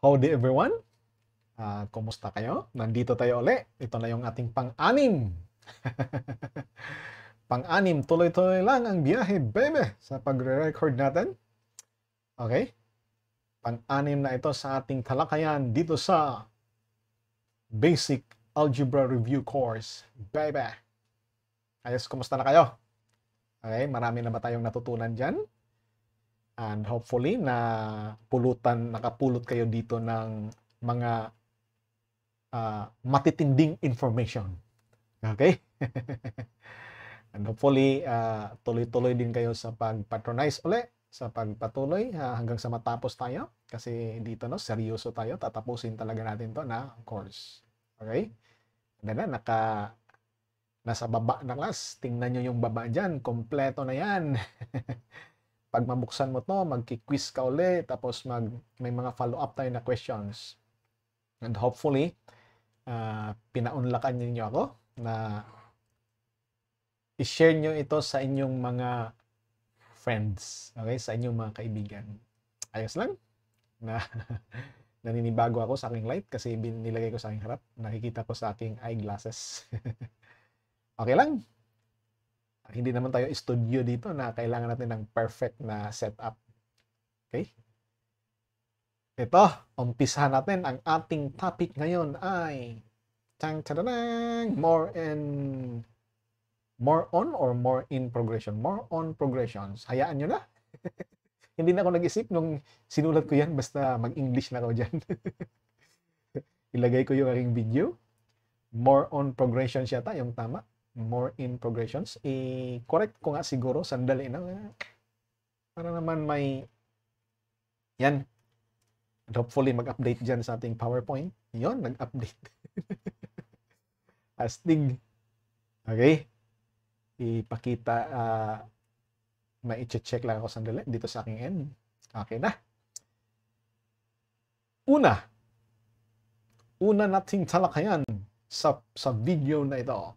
Howdy everyone! Uh, kumusta kayo? Nandito tayo uli. Ito na yung ating pang-anim. pang-anim, tuloy-tuloy lang ang biyahe, bebe, sa pagre-record natin. Okay? Pang-anim na ito sa ating talakayan dito sa Basic Algebra Review Course, bebe. Ayos, kumusta na kayo? Okay, marami na ba tayong natutunan dyan? and hopefully na pulutan, nakapulot kayo dito ng mga uh, matitinding information. Okay? and hopefully, uh, tuloy-tuloy din kayo sa pag-patronize ulit, sa pagpatuloy uh, hanggang sa matapos tayo. Kasi dito, no, seryoso tayo. Tatapusin talaga natin to na course. Okay? na, naka, nasa baba na class. Tingnan nyo yung baba dyan. Kompleto na yan. pag mabuksan mo to, magki-quiz ka uli, tapos mag, may mga follow-up tayo na questions. And hopefully, uh, pinaunlakan ninyo ako na i-share nyo ito sa inyong mga friends, okay? Sa inyong mga kaibigan. Ayos lang na naninibago ako sa aking light kasi nilagay ko sa aking harap. Nakikita ko sa aking eyeglasses. okay lang hindi naman tayo studio dito na kailangan natin ng perfect na setup. Okay? Ito, umpisa natin. Ang ating topic ngayon ay tang tadadang, more and more on or more in progression. More on progressions. Hayaan nyo na. hindi na ako nag-isip nung sinulat ko yan. Basta mag-English na ako dyan. Ilagay ko yung aking video. More on progressions yata yung tama more in progressions. I-correct ko nga siguro, sandali na. Para naman may, yan. And hopefully mag-update dyan sa ating PowerPoint. Yun, nag-update. Astig. Okay. Ipakita, uh, ah, may check lang ako sandali dito sa aking end. Okay na. Una, una nating talakayan sa, sa video na ito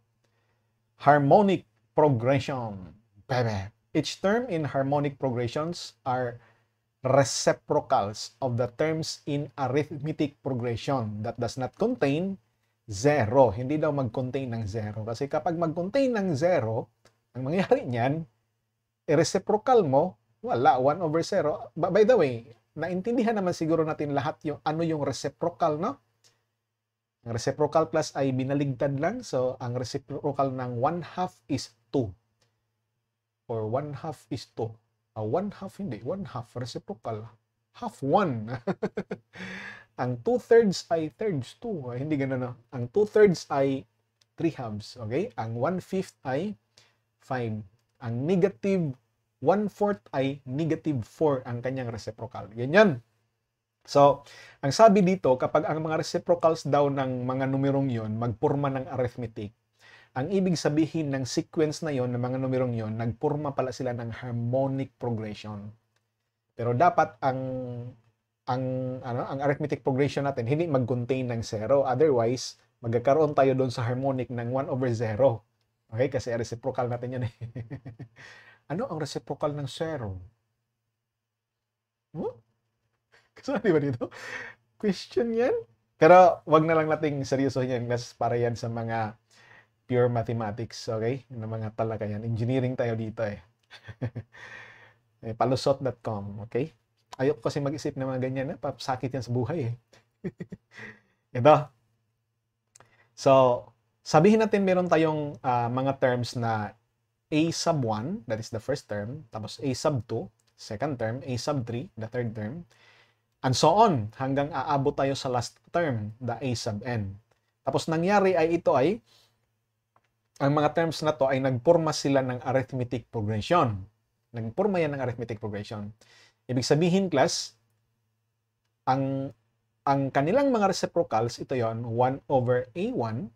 harmonic progression. Bebe. Each term in harmonic progressions are reciprocals of the terms in arithmetic progression that does not contain zero. Hindi daw mag-contain ng zero. Kasi kapag mag-contain ng zero, ang mangyari niyan, reciprocal mo, wala, 1 over 0. By the way, naintindihan naman siguro natin lahat yung ano yung reciprocal, no? Ang reciprocal plus ay binaligtad lang. So, ang reciprocal ng 1 half is 2. Or 1 half is 2. Uh, 1 half hindi. 1 half reciprocal. Half 1. ang 2 thirds ay thirds 2. Uh, ah, hindi ganun na. Ang 2 thirds ay 3 halves. Okay? Ang 1 fifth ay 5. Ang negative 1 fourth ay negative 4 ang kanyang reciprocal. Ganyan. So, ang sabi dito, kapag ang mga reciprocals daw ng mga numerong yon magpurma ng arithmetic, ang ibig sabihin ng sequence na yon ng mga numerong yon nagpurma pala sila ng harmonic progression. Pero dapat ang ang ano ang arithmetic progression natin hindi mag-contain ng zero otherwise magkakaroon tayo doon sa harmonic ng 1 over 0. Okay? Kasi reciprocal natin yan eh. ano ang reciprocal ng zero? Hmm? Kasali ba dito? Question yan? Pero wag na lang nating seryosohin yan kasi para yan sa mga pure mathematics, okay? Ng mga talaga yan. Engineering tayo dito eh. eh palusot.com, okay? Ayok kasi mag-isip ng mga ganyan na eh. papasakit yan sa buhay eh. Ito. So, sabihin natin meron tayong uh, mga terms na A sub 1, that is the first term, tapos A sub 2, second term, A sub 3, the third term, And so on, hanggang aabot tayo sa last term, the A sub n. Tapos nangyari ay ito ay, ang mga terms na to ay nagporma sila ng arithmetic progression. Nagporma yan ng arithmetic progression. Ibig sabihin, class, ang ang kanilang mga reciprocals, ito yon 1 over A1,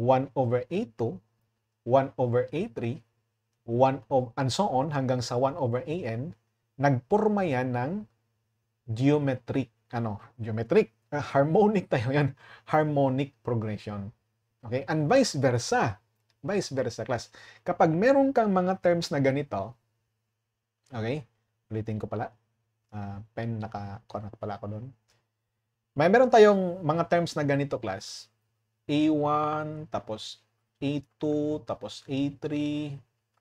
1 over A2, 1 over A3, 1 of, and so on hanggang sa 1 over AN, nagporma yan ng geometric, ano, geometric, uh, harmonic tayo yan, harmonic progression. Okay? And vice versa, vice versa class. Kapag meron kang mga terms na ganito, okay, ulitin ko pala, uh, pen naka, kuha pala ako doon. May meron tayong mga terms na ganito class, A1, tapos A2, tapos A3,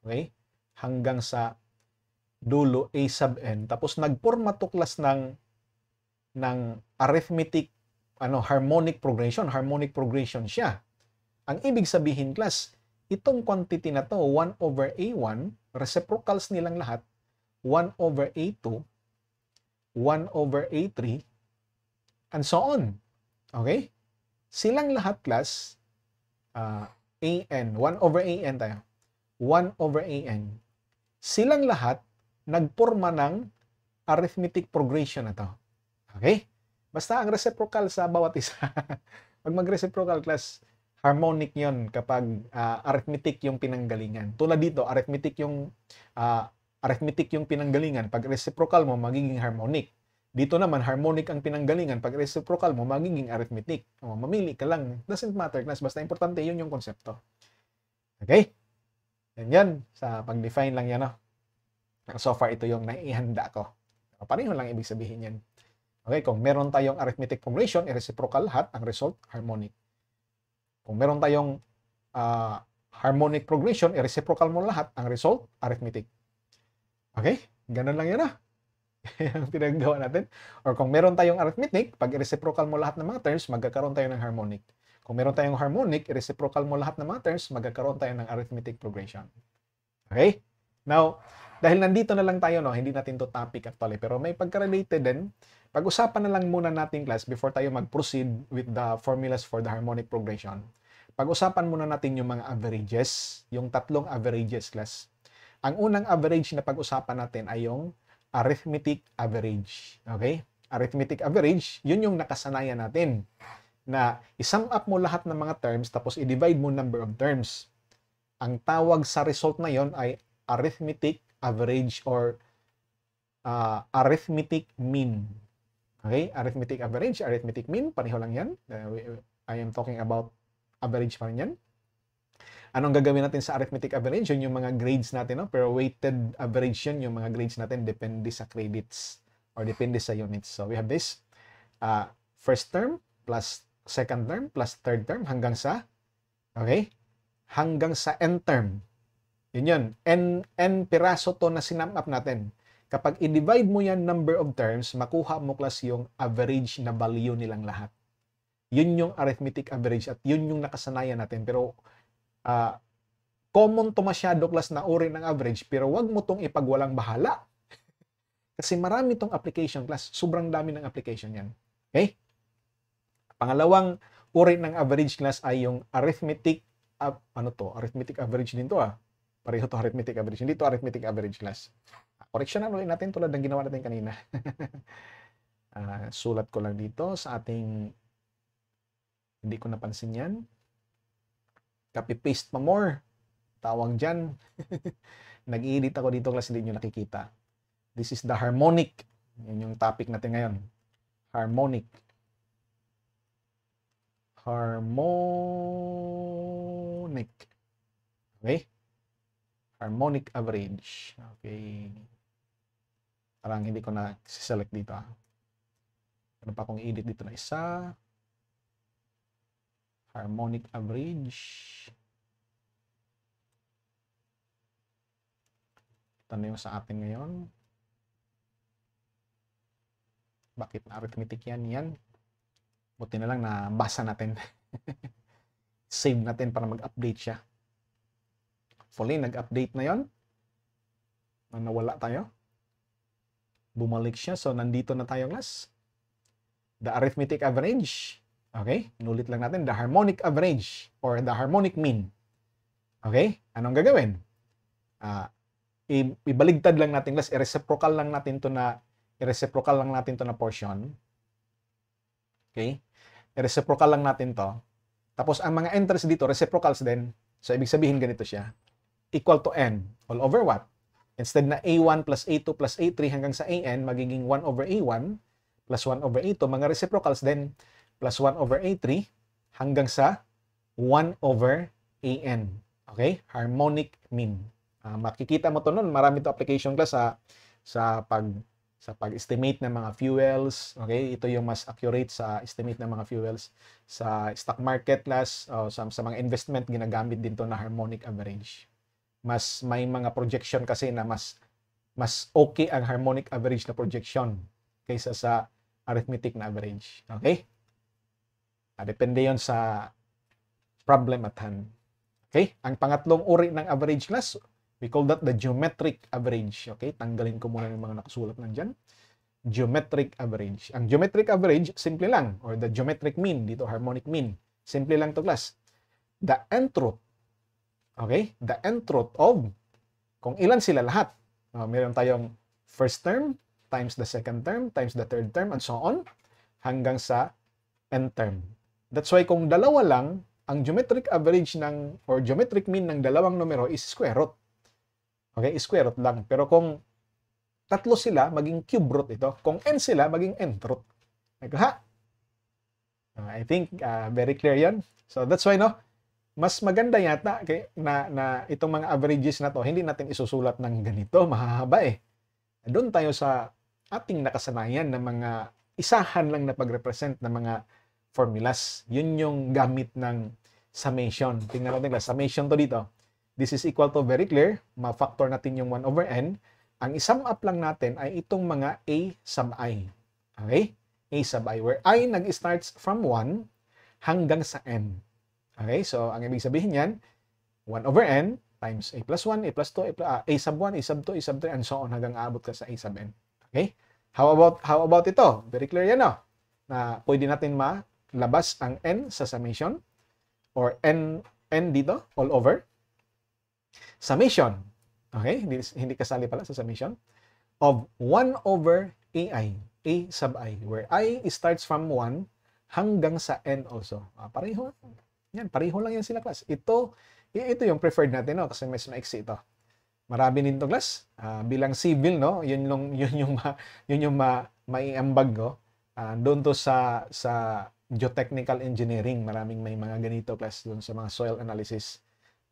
okay, hanggang sa dulo A sub n tapos nagporma to class ng ng arithmetic ano harmonic progression harmonic progression siya ang ibig sabihin class itong quantity na to 1 over a1 reciprocals nilang lahat 1 over a2 1 over a3 and so on okay silang lahat class uh, ah, an 1 over an tayo 1 over an silang lahat nagporma ng arithmetic progression na Okay? Basta ang reciprocal sa bawat isa. Pag mag-reciprocal class, harmonic yon kapag uh, arithmetic yung pinanggalingan. Tulad dito, arithmetic yung uh, arithmetic yung pinanggalingan. Pag reciprocal mo, magiging harmonic. Dito naman, harmonic ang pinanggalingan. Pag reciprocal mo, magiging arithmetic. O, mamili ka lang. Doesn't matter, class. Basta importante yun yung konsepto. Okay? Yan yan. Sa pag-define lang yan. Oh. So far, ito yung naihanda ko. Pareho lang ibig sabihin yan. Okay, kung meron tayong arithmetic formulation, reciprocal lahat, ang result, harmonic. Kung meron tayong uh, harmonic progression, i reciprocal mo lahat, ang result, arithmetic. Okay? Ganun lang yun ah. ang pinaggawa natin. Or kung meron tayong arithmetic, pag i reciprocal mo lahat ng mga terms, magkakaroon tayo ng harmonic. Kung meron tayong harmonic, i reciprocal mo lahat ng mga terms, magkakaroon tayo ng arithmetic progression. Okay? Now, dahil nandito na lang tayo, no? hindi natin to topic actually, pero may pagka-related din. Pag-usapan na lang muna natin class before tayo mag-proceed with the formulas for the harmonic progression. Pag-usapan muna natin yung mga averages, yung tatlong averages class. Ang unang average na pag-usapan natin ay yung arithmetic average. Okay? Arithmetic average, yun yung nakasanayan natin na isum up mo lahat ng mga terms tapos i-divide mo number of terms. Ang tawag sa result na yon ay arithmetic average or uh, arithmetic mean. Okay? Arithmetic average, arithmetic mean, pareho lang yan. Uh, I am talking about average pa rin yan. Anong gagawin natin sa arithmetic average? Yun yung mga grades natin, no? pero weighted average yun, yung mga grades natin depende sa credits or depende sa units. So we have this uh, first term plus second term plus third term hanggang sa, okay, hanggang sa n term. Yun yun. N, N piraso to na sinamap natin. Kapag i-divide mo yan number of terms, makuha mo klas yung average na value nilang lahat. Yun yung arithmetic average at yun yung nakasanayan natin. Pero uh, common to masyado class na uri ng average pero wag mo tong ipagwalang bahala. Kasi marami tong application class. Sobrang dami ng application yan. Okay? Pangalawang uri ng average class ay yung arithmetic uh, ano to? Arithmetic average din to ah. Pareho to arithmetic average. Hindi to arithmetic average class. Correction na ulit natin tulad ng ginawa natin kanina. uh, sulat ko lang dito sa ating hindi ko napansin yan. Copy-paste pa more. Tawag dyan. Nag-edit ako dito kasi hindi nyo nakikita. This is the harmonic. Yan yung topic natin ngayon. Harmonic. Harmonic. Okay? harmonic average. Okay. Parang hindi ko na si select dito. Ano Meron pa akong edit dito na isa. Harmonic average. Ito na yung sa atin ngayon. Bakit arithmetic yan? Yan. Buti na lang na basa natin. Save natin para mag-update siya. Hopefully, nag-update na yon na nawala tayo. Bumalik siya. So, nandito na tayo, class. The arithmetic average. Okay? Nulit lang natin. The harmonic average or the harmonic mean. Okay? Anong gagawin? Uh, ibaligtad lang natin, class. I-reciprocal lang natin to na i-reciprocal lang natin to na portion. Okay? I-reciprocal lang natin to. Tapos, ang mga entries dito, reciprocals din. So, ibig sabihin ganito siya equal to n all over what? Instead na a1 plus a2 plus a3 hanggang sa an, magiging 1 over a1 plus 1 over a2. Mga reciprocals then plus 1 over a3 hanggang sa 1 over an. Okay? Harmonic mean. Uh, makikita mo to noon, marami to application class sa sa pag sa pag-estimate ng mga fuels, okay? Ito yung mas accurate sa estimate ng mga fuels sa stock market class, o sa, sa mga investment ginagamit din to na harmonic average mas may mga projection kasi na mas mas okay ang harmonic average na projection kaysa sa arithmetic na average. Okay? Ah, depende yon sa problem at hand. Okay? Ang pangatlong uri ng average class, we call that the geometric average. Okay? Tanggalin ko muna yung mga nakasulat nandyan. Geometric average. Ang geometric average, simple lang. Or the geometric mean, dito harmonic mean. Simple lang to class. The entropy Okay? The nth root of kung ilan sila lahat. Uh, meron tayong first term times the second term times the third term and so on hanggang sa nth term. That's why kung dalawa lang, ang geometric average ng or geometric mean ng dalawang numero is square root. Okay, square root lang. Pero kung tatlo sila, maging cube root ito. Kung n sila, maging nth root. Nagkaha? Ah, I think uh, very clear yan. So that's why, no? mas maganda yata kay, na, na itong mga averages na to, hindi natin isusulat ng ganito, mahahaba eh. Doon tayo sa ating nakasanayan na mga isahan lang na pagrepresent ng mga formulas. Yun yung gamit ng summation. Tingnan natin class, summation to dito. This is equal to very clear. Ma-factor natin yung 1 over n. Ang isum up lang natin ay itong mga a sub i. Okay? a sub i, where i nag-starts from 1 hanggang sa n. Okay, so ang ibig sabihin niyan, 1 over n times a plus 1, a plus 2, a, plus, uh, a sub 1, a sub 2, a sub 3, and so on hanggang aabot ka sa a sub n. Okay? How about how about ito? Very clear yan, no? Na pwede natin malabas ang n sa summation or n n dito all over summation. Okay? Hindi, hindi kasali pala sa summation of 1 over ai, a sub i, where i starts from 1 hanggang sa n also. Ah, pareho. Yan, pareho lang yan sila class. Ito, ito yung preferred natin, no? Kasi mas maiksi ito. Marami din to class. Uh, bilang civil, no? Yun, yung, yun yung, ma, yun yung ma, maiambag, no? Uh, doon to sa, sa geotechnical engineering. Maraming may mga ganito class doon sa mga soil analysis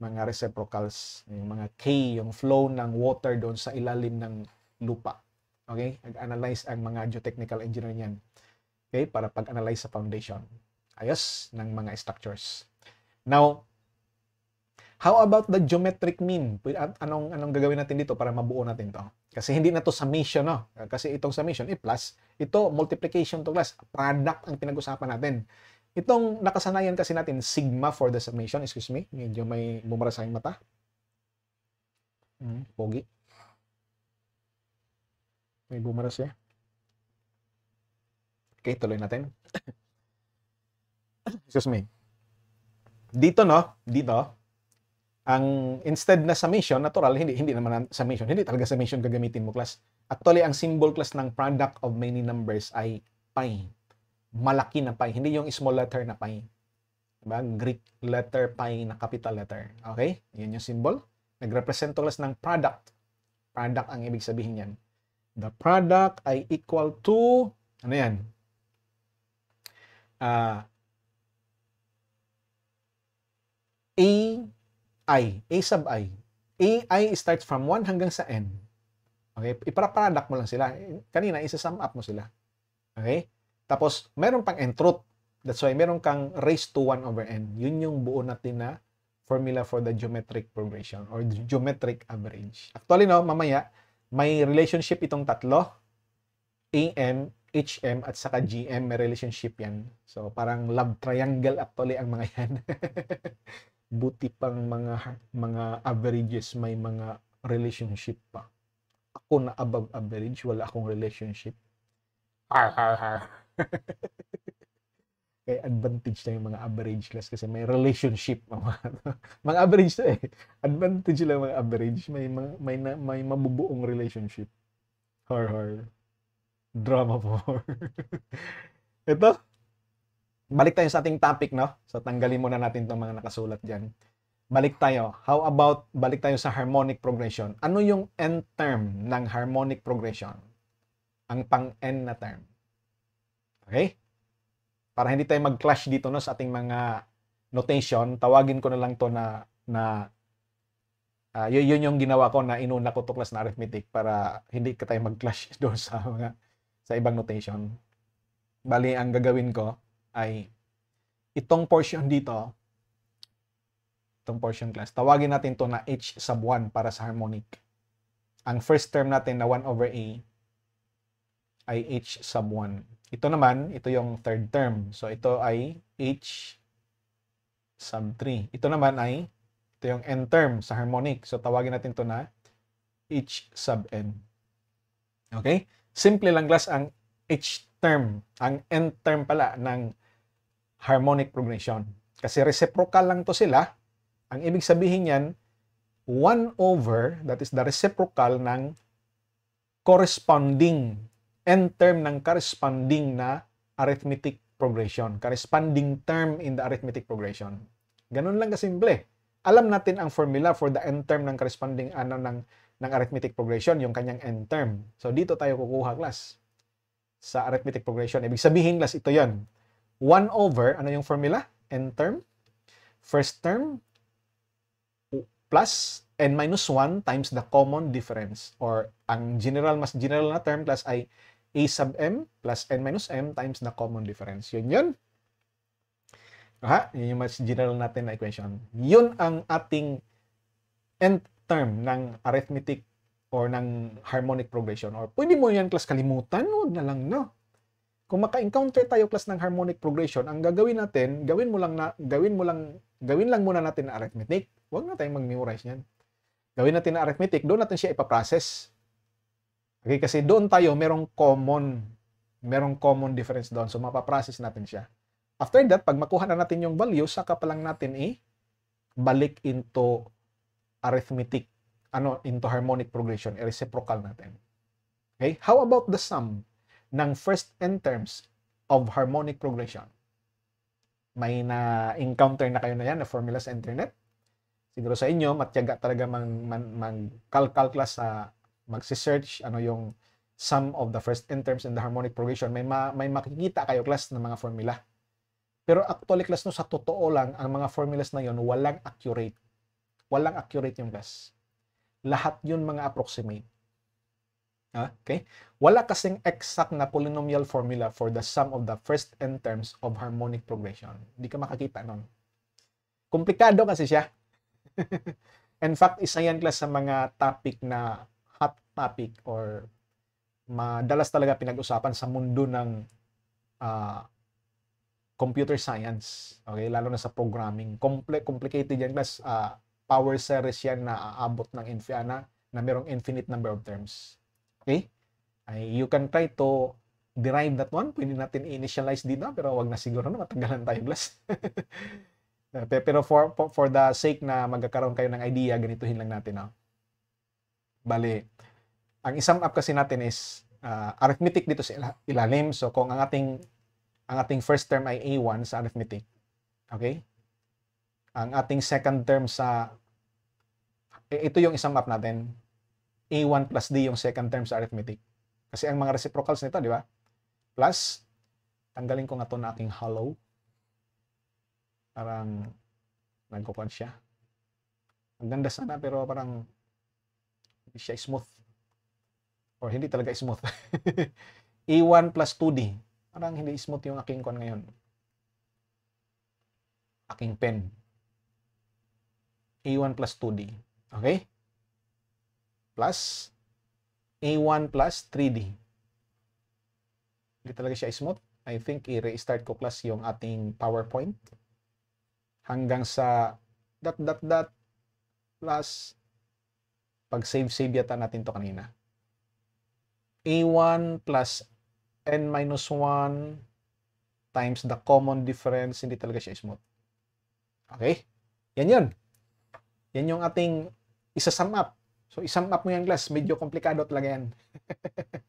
mga reciprocals, yung mga K, yung flow ng water doon sa ilalim ng lupa. Okay? Nag-analyze ang mga geotechnical engineer niyan. Okay? Para pag-analyze sa foundation. Ayos ng mga structures. Now, how about the geometric mean? Anong, anong gagawin natin dito para mabuo natin to? Kasi hindi na to summation, no? Kasi itong summation, eh, plus, ito, multiplication to plus, product ang pinag-usapan natin. Itong nakasanayan kasi natin, sigma for the summation, excuse me, medyo may bumara sa mata. Hmm, pogi. May bumara siya. Okay, tuloy natin. excuse me dito no, dito ang instead na summation, natural hindi hindi naman summation, hindi talaga summation gagamitin mo class. Actually, ang symbol class ng product of many numbers ay pi. Malaki na pi, hindi yung small letter na pi. Diba? Greek letter pi na capital letter. Okay? 'Yan yung symbol. Nagrepresent class ng product. Product ang ibig sabihin niyan. The product ay equal to ano yan? Uh, A, I, A sub I. A, I starts from 1 hanggang sa N. Okay? Ipra-product mo lang sila. Kanina, isa-sum up mo sila. Okay? Tapos, meron pang N truth. That's why meron kang raise to 1 over N. Yun yung buo natin na formula for the geometric progression or geometric average. Actually, no, mamaya, may relationship itong tatlo. AM, HM at saka GM, may relationship yan. So, parang love triangle actually ang mga yan buti pang mga mga averages may mga relationship pa. Ako na above average, wala akong relationship. Har, har, har. Kaya advantage na yung mga average class kasi may relationship. mga average to eh. Advantage lang mga average. May, may, na, may mabubuong relationship. Har, har. Drama for. Ito, balik tayo sa ating topic, no? So, tanggalin muna natin itong mga nakasulat dyan. Balik tayo. How about, balik tayo sa harmonic progression. Ano yung end term ng harmonic progression? Ang pang-end na term. Okay? Para hindi tayo mag-clash dito no, sa ating mga notation, tawagin ko na lang to na, na uh, yun, yun yung ginawa ko na inuna ko to class na arithmetic para hindi ka tayo mag-clash doon sa mga sa ibang notation. Bali, ang gagawin ko, ay itong portion dito, itong portion class, tawagin natin to na h sub 1 para sa harmonic. Ang first term natin na 1 over a ay h sub 1. Ito naman, ito yung third term. So ito ay h sub 3. Ito naman ay, ito yung n term sa harmonic. So tawagin natin to na h sub n. Okay? Simple lang class ang h term, ang n term pala ng harmonic progression. Kasi reciprocal lang to sila. Ang ibig sabihin niyan, 1 over, that is the reciprocal ng corresponding n term ng corresponding na arithmetic progression, corresponding term in the arithmetic progression. Ganun lang kasimple. Alam natin ang formula for the n term ng corresponding ano ng ng arithmetic progression, yung kanyang n term. So dito tayo kukuha class sa arithmetic progression. Ibig sabihin class ito yan. 1 over, ano yung formula? N term. First term plus n minus 1 times the common difference or ang general mas general na term plus ay a sub m plus n minus m times the common difference. Yun yun. Ha? Yun yung mas general natin na equation. Yun ang ating nth term ng arithmetic or ng harmonic progression. Or pwede mo yan class kalimutan. Huwag na lang, no? Kung maka-encounter tayo class ng harmonic progression, ang gagawin natin, gawin mo lang na gawin mo lang gawin lang muna natin na arithmetic. Huwag na tayong mag-memorize niyan. Gawin natin na arithmetic, doon natin siya ipaprocess. Okay, kasi doon tayo merong common merong common difference doon. So mapaprocess natin siya. After that, pag makuha na natin yung value, saka pa lang natin i balik into arithmetic, ano, into harmonic progression, reciprocal natin. Okay? How about the sum? ng first n terms of harmonic progression. May na-encounter na kayo na yan na formula sa internet. Siguro sa inyo, matyaga talaga mang, mang, mang kalkalklas sa magsi-search ano yung sum of the first n terms in the harmonic progression. May, ma, may makikita kayo class ng mga formula. Pero actually class no, sa totoo lang, ang mga formulas na yon walang accurate. Walang accurate yung class. Lahat yun mga approximate. Ah, okay? Wala kasing exact na polynomial formula for the sum of the first n terms of harmonic progression. Hindi ka makakita nun. Komplikado kasi siya. In fact, isa yan class sa mga topic na hot topic or madalas talaga pinag-usapan sa mundo ng uh, computer science. Okay? Lalo na sa programming. Compl complicated yan class. Uh, power series yan na aabot ng, na, na merong infinite number of terms. Okay? Ay, you can try to derive that one. Pwede natin initialize dito, pero wag na siguro na matanggalan tayo glass. pero for, for, for the sake na magkakaroon kayo ng idea, ganituhin lang natin. No? Bale, ang isang up kasi natin is uh, arithmetic dito sa ilalim. So kung ang ating ang ating first term ay A1 sa arithmetic, okay? Ang ating second term sa eh, ito yung isang up natin. A1 plus D yung second term sa arithmetic. Kasi ang mga reciprocals nito, di ba? Plus, tanggalin ko nga to na aking hollow. Parang nagkukuan siya. Ang ganda sana pero parang hindi siya smooth. Or hindi talaga smooth. A1 plus 2D. Parang hindi smooth yung aking kon ngayon. Aking pen. A1 plus 2D. Okay? plus A1 plus 3D. Hindi talaga siya smooth. I think i-restart ko plus yung ating PowerPoint hanggang sa dot dot dot plus pag-save-save yata natin to kanina. A1 plus n minus 1 times the common difference. Hindi talaga siya smooth. Okay? Yan yun. Yan yung ating isa-sum up So, isang up mo yung class, medyo komplikado talaga yan.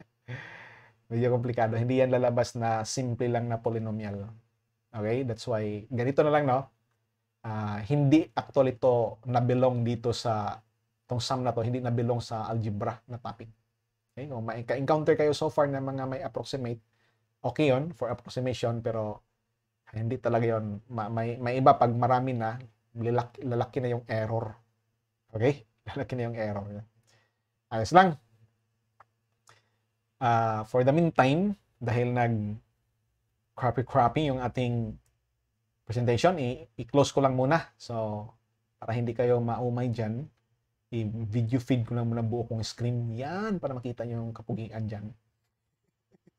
medyo komplikado. Hindi yan lalabas na simple lang na polynomial. Okay? That's why, ganito na lang, no? Uh, hindi actually to nabilong dito sa, tong sum na to, hindi nabilong sa algebra na topic. Okay? Kung ma-encounter kayo so far na mga may approximate, okay yon for approximation, pero hindi talaga yon may, may iba pag marami na, lalaki, lalaki na yung error. Okay? lalaki na yung error niya. Ayos lang. Uh, for the meantime, dahil nag crappy-crappy yung ating presentation, i-close ko lang muna. So, para hindi kayo maumay dyan, i-video feed ko lang muna buo kong screen. Yan, para makita nyo yung kapugian dyan.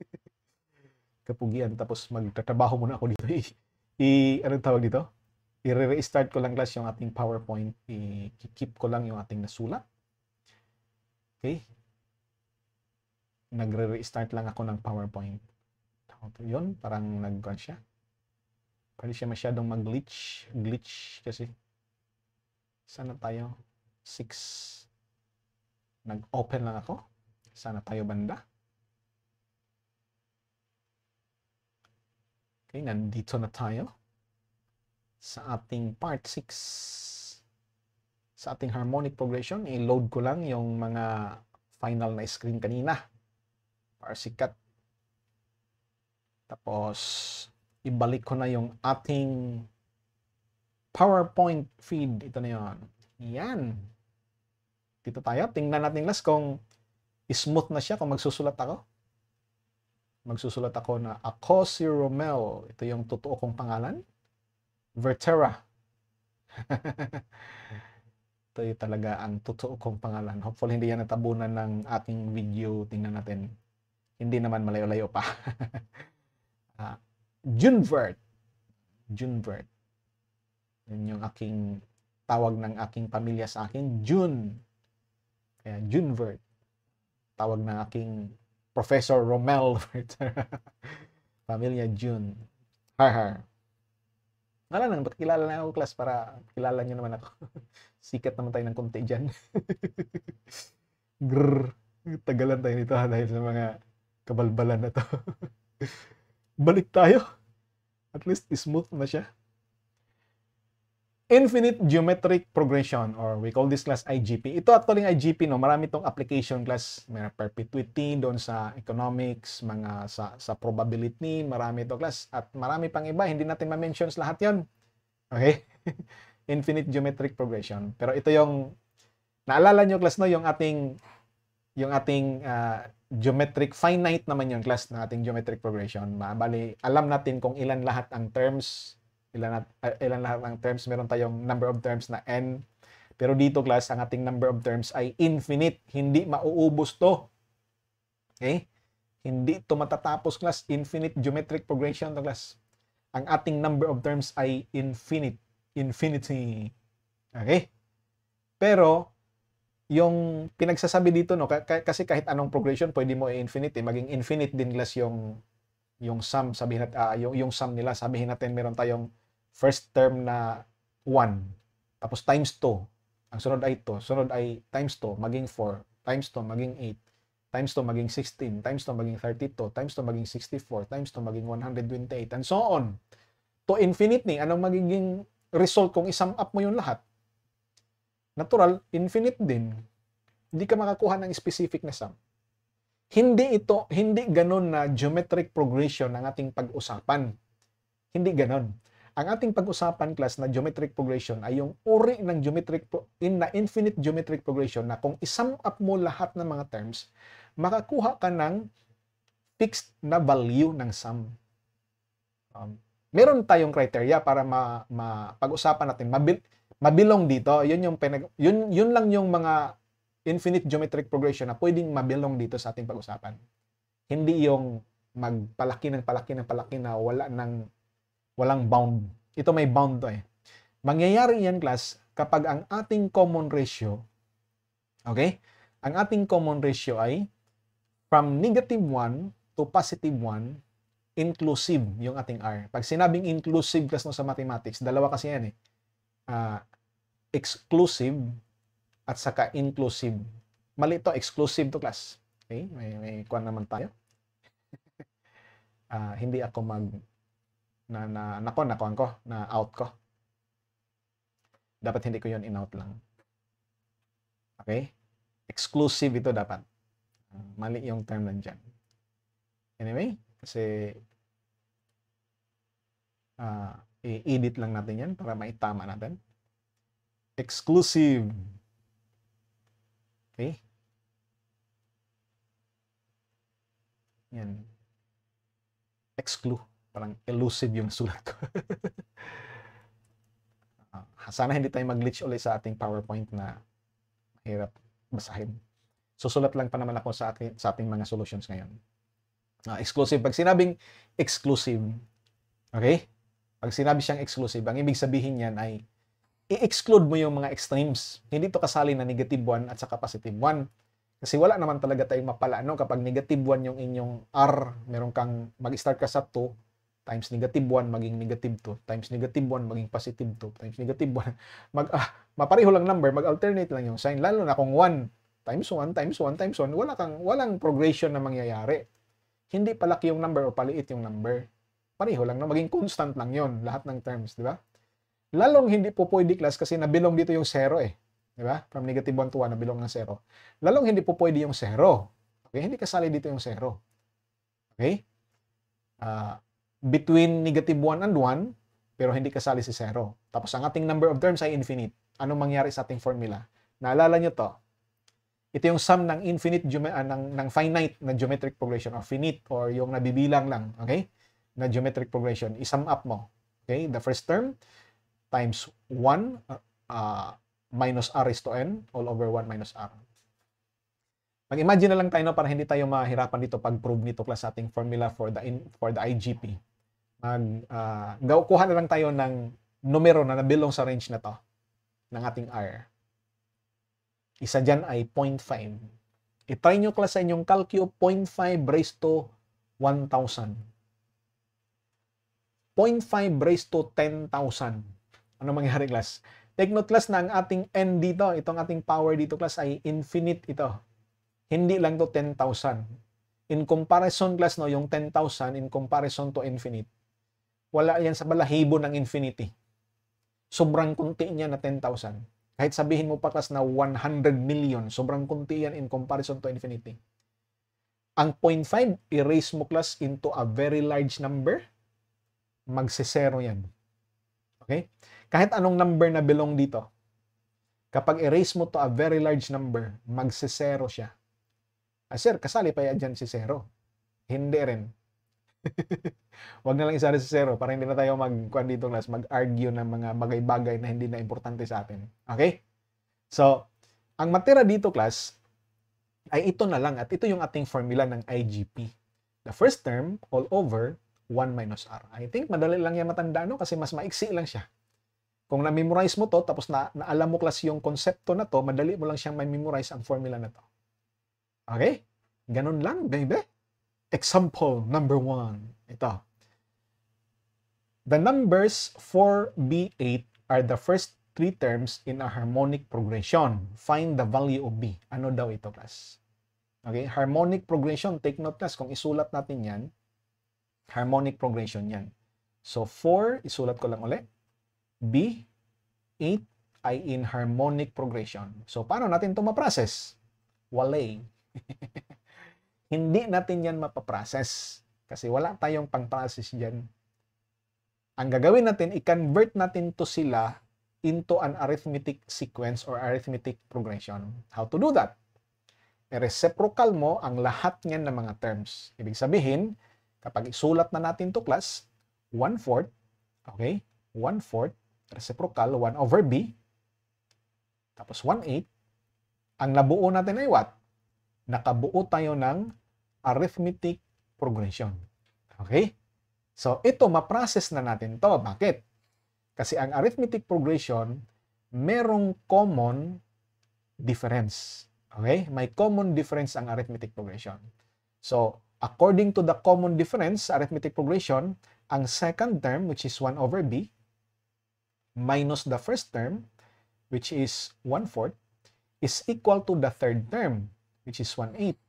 kapugian. Tapos magtatrabaho muna ako dito. I ano tawag dito? i-restart ko lang class yung ating PowerPoint. I-keep ko lang yung ating nasulat. Okay. Nagre-restart lang ako ng PowerPoint. Yun, parang nag-gun siya. Pwede siya masyadong mag-glitch. Glitch kasi. Sana tayo? 6. Nag-open lang ako. Sana tayo banda? Okay, nandito na tayo sa ating part 6 sa ating harmonic progression. I-load ko lang yung mga final na screen kanina para sikat. Tapos, ibalik ko na yung ating PowerPoint feed. Ito na yun. Yan. Dito tayo. Tingnan natin last kung smooth na siya kung magsusulat ako. Magsusulat ako na ako si Romel. Ito yung totoo kong pangalan. Vertera. Ito yung talaga ang totoo kong pangalan. Hopefully hindi yan natabunan ng aking video. Tingnan natin. Hindi naman malayo-layo pa. uh, Junvert. Junvert. Yun yung aking tawag ng aking pamilya sa akin. June. Kaya Junvert. Tawag ng aking Professor Romel pamilya June. Har har. Wala lang, ba't kilala na ako class para kilala nyo naman ako. Sikat naman tayo ng konti dyan. Grrr. Tagalan tayo nito ha, dahil sa mga kabalbalan na to. Balik tayo. At least smooth na siya. Infinite Geometric Progression or we call this class IGP. Ito actually ng IGP no, marami tong application class, may perpetuity doon sa economics, mga sa, sa probability, marami to class at marami pang iba, hindi natin ma mention lahat 'yon. Okay? Infinite Geometric Progression. Pero ito yung naalala niyo class no, yung ating yung ating uh, geometric finite naman yung class ng ating geometric progression. Bali, alam natin kung ilan lahat ang terms ilan, uh, ilan lahat ng terms. Meron tayong number of terms na n. Pero dito class, ang ating number of terms ay infinite. Hindi mauubos to. Okay? Hindi to matatapos class. Infinite geometric progression to class. Ang ating number of terms ay infinite. Infinity. Okay? Pero, yung pinagsasabi dito, no, kasi kahit anong progression, pwede mo i-infinite. Eh. Maging infinite din class yung yung sum sabihin natin uh, ah, yung yung sum nila sabihin natin meron tayong first term na 1, tapos times 2, ang sunod ay 2, sunod ay times 2, maging 4, times 2, maging 8, times 2, maging 16, times 2, maging 32, times 2, maging 64, times 2, maging 128, and so on. To infinity, anong magiging result kung isum up mo yung lahat? Natural, infinite din. Hindi ka makakuha ng specific na sum hindi ito, hindi ganun na geometric progression ang ating pag-usapan. Hindi ganun. Ang ating pag-usapan class na geometric progression ay yung uri ng geometric in na infinite geometric progression na kung isum up mo lahat ng mga terms, makakuha ka ng fixed na value ng sum. Um, meron tayong criteria para ma, ma pag-usapan natin, mabil, mabilong dito. Yun yung pinag, yun yun lang yung mga infinite geometric progression na pwedeng mabilong dito sa ating pag-usapan. Hindi yung magpalaki ng palaki ng palaki na wala ng Walang bound. Ito may bound to eh. Mangyayari yan, class, kapag ang ating common ratio, okay? Ang ating common ratio ay from negative 1 to positive 1, inclusive yung ating R. Pag sinabing inclusive, class, no, sa mathematics, dalawa kasi yan eh. Uh, exclusive at saka inclusive. Mali to, exclusive to class. Okay? May, may kwan naman tayo. uh, hindi ako mag na, na nako na ko, na out ko. Dapat hindi ko yon in-out lang. Okay? Exclusive ito dapat. Mali yung term nandyan. Anyway, kasi uh, i-edit lang natin yan para maitama natin. Exclusive. Okay? Yan. exclusive Parang elusive yung sulat ko. Ah, sana hindi tayo mag-glitch ulit sa ating PowerPoint na mahirap basahin. Susulat lang pa naman ako sa, ating, sa ating mga solutions ngayon. Uh, exclusive. Pag sinabing exclusive, okay? Pag sinabi siyang exclusive, ang ibig sabihin niyan ay i-exclude mo yung mga extremes. Hindi to kasali na negative 1 at saka positive 1. Kasi wala naman talaga tayong mapala no? kapag negative 1 yung inyong R, meron kang mag-start ka sa 2, times negative 1 maging negative 2 times negative 1 maging positive 2 times negative 1 mag ah, mapareho lang number mag-alternate lang yung sign lalo na kung 1 times 1 times 1 times 1 wala kang walang progression na mangyayari hindi palaki yung number o paliit yung number pareho lang na maging constant lang yon lahat ng terms di ba lalong hindi po pwede class kasi nabilong dito yung 0 eh di ba from negative 1 to 1 nabilong ng 0 lalong hindi po pwede yung 0 okay hindi kasali dito yung 0 okay ah uh, between negative 1 and 1, pero hindi kasali si 0. Tapos ang ating number of terms ay infinite. Anong mangyari sa ating formula? Naalala nyo to. Ito yung sum ng infinite, uh, ng, ng finite na geometric progression or finite or yung nabibilang lang, okay? Na geometric progression. I-sum up mo. Okay? The first term times 1 uh, ah, minus r is to n all over 1 minus r. Mag-imagine na lang tayo no, para hindi tayo mahirapan dito pag-prove nito class ating formula for the in, for the IGP mag uh, ah, kuha na lang tayo ng numero na nabilong sa range na to ng ating R. Isa dyan ay 0.5. I-try nyo class inyong calcio 0.5 raised to 1,000. 0.5 raised to 10,000. Ano mangyari class? Take note class na ang ating n dito, itong ating power dito class ay infinite ito. Hindi lang to 10,000. In comparison class no, yung 10,000 in comparison to infinite wala yan sa balahibo ng infinity. Sobrang kunti niya na 10,000. Kahit sabihin mo pa klas na 100 million, sobrang kunti yan in comparison to infinity. Ang 0.5, erase mo class into a very large number, magsisero yan. Okay? Kahit anong number na belong dito, kapag erase mo to a very large number, magsisero siya. Ah, sir, kasali pa yan dyan si zero. Hindi rin. Huwag na lang isara sa zero para hindi na tayo magkuan dito class, mag-argue ng mga bagay-bagay na hindi na importante sa atin. Okay? So, ang matira dito class ay ito na lang at ito yung ating formula ng IGP. The first term all over 1 minus r. I think madali lang yan matanda no kasi mas maiksi lang siya. Kung na-memorize mo to tapos na naalam mo class yung konsepto na to, madali mo lang siyang may memorize ang formula na to. Okay? Ganun lang, baby. Example number 1. Ito. The numbers 4b8 are the first three terms in a harmonic progression. Find the value of b. Ano daw ito, class? Okay, harmonic progression. Take note, class, kung isulat natin yan, harmonic progression yan. So, 4, isulat ko lang ulit. B, 8, ay in harmonic progression. So, paano natin ito ma-process? Walay. hindi natin yan mapaprocess. Kasi wala tayong pang-process dyan. Ang gagawin natin, i-convert natin to sila into an arithmetic sequence or arithmetic progression. How to do that? I-reciprocal mo ang lahat niyan ng mga terms. Ibig sabihin, kapag isulat na natin to class, 1-4, okay, 1-4, reciprocal, 1 over b, tapos 1-8, ang nabuo natin ay what? Nakabuo tayo ng arithmetic progression. Okay? So, ito, ma-process na natin to. Bakit? Kasi ang arithmetic progression, merong common difference. Okay? May common difference ang arithmetic progression. So, according to the common difference, arithmetic progression, ang second term, which is 1 over b, minus the first term, which is 1 fourth, is equal to the third term, which is 1 eighth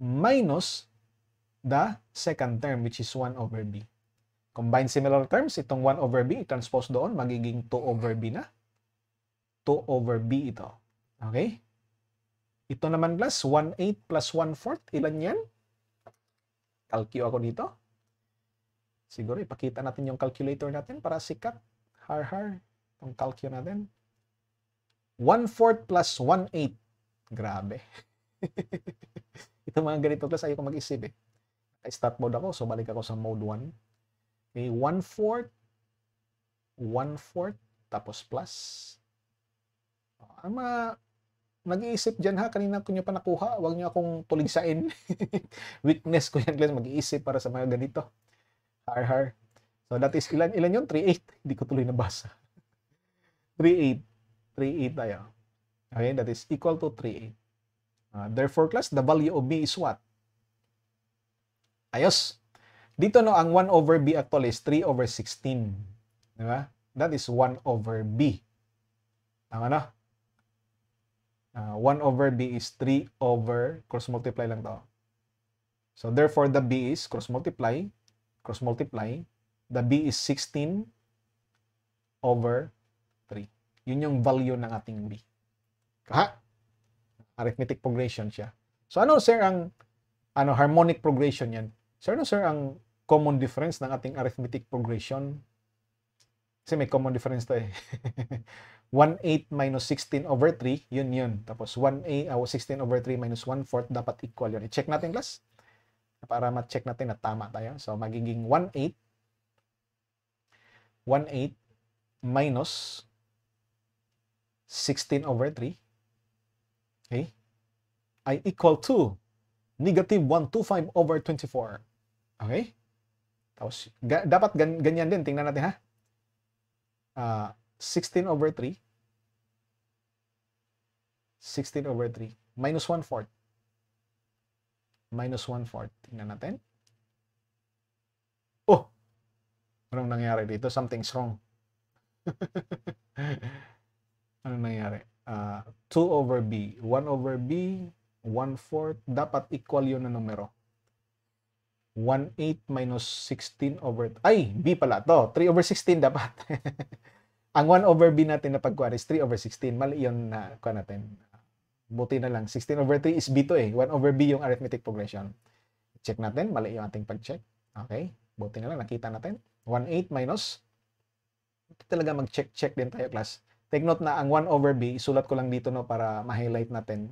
minus the second term which is 1 over b. Combine similar terms, itong 1 over b, transpose doon, magiging 2 over b na. 2 over b ito. Okay? Ito naman plus 1 8 plus 1 4, ilan yan? Calcue ako dito. Siguro ipakita natin yung calculator natin para sikat. Har-har. Itong calcue natin. 1 4 plus 1 8. Grabe. Ito mga ganito class, ayoko mag-isip eh. Start mode ako, so balik ako sa mode 1. Okay, 1 4 1 4 tapos plus. Ah, ang mga nag iisip dyan ha, kanina ko nyo pa nakuha, huwag nyo akong tuligsain. Weakness ko yan, guys, mag-iisip para sa mga ganito. Har, har. So that is, ilan, ilan yun? 3-8. Hindi ko tuloy nabasa. 3-8. 3-8 tayo. Okay, that is equal to 3-8. Uh, therefore, class, the value of B is what? Ayos. Dito no, ang 1 over B actually is 3 over 16. Diba? That is 1 over B. Tama na? Uh, ah, 1 over B is 3 over, cross-multiply lang to. So, therefore, the B is cross-multiply, cross-multiply. The B is 16 over 3. Yun yung value ng ating B. Kaha? arithmetic progression siya. So ano sir ang ano harmonic progression 'yan? Sir ano sir ang common difference ng ating arithmetic progression? Kasi may common difference tayo. 18 eh. minus 16 over 3, yun yun. Tapos 1/8 uh, 16 over 3 minus 1/4 dapat equal yun. I-check natin class para ma-check natin na tama tayo. So magiging 1/8 1/8 minus 16 over 3 okay, ay equal to negative 125 over 24. Okay? Tapos, ga, dapat gan, ganyan din. Tingnan natin ha. Uh, ah, 16 over 3. 16 over 3. Minus 1 fourth. Minus 1 fourth. Tingnan natin. Oh! Anong nangyari dito? Something's wrong. anong nangyari? uh, ah, 2 over b. 1 over b, 1 fourth. Dapat equal yun na numero. 1 minus 16 over... Ay, b pala to. 3 over 16 dapat. Ang 1 over b natin na pagkuha is 3 over 16. Mali yun na kuha natin. Buti na lang. 16 over 3 is b to eh. 1 over b yung arithmetic progression. Check natin. Mali yung ating pag-check. Okay. Buti na lang. Nakita natin. 1 minus... Ito talaga mag-check-check din tayo, class. Take note na ang 1 over b, isulat ko lang dito no para ma-highlight natin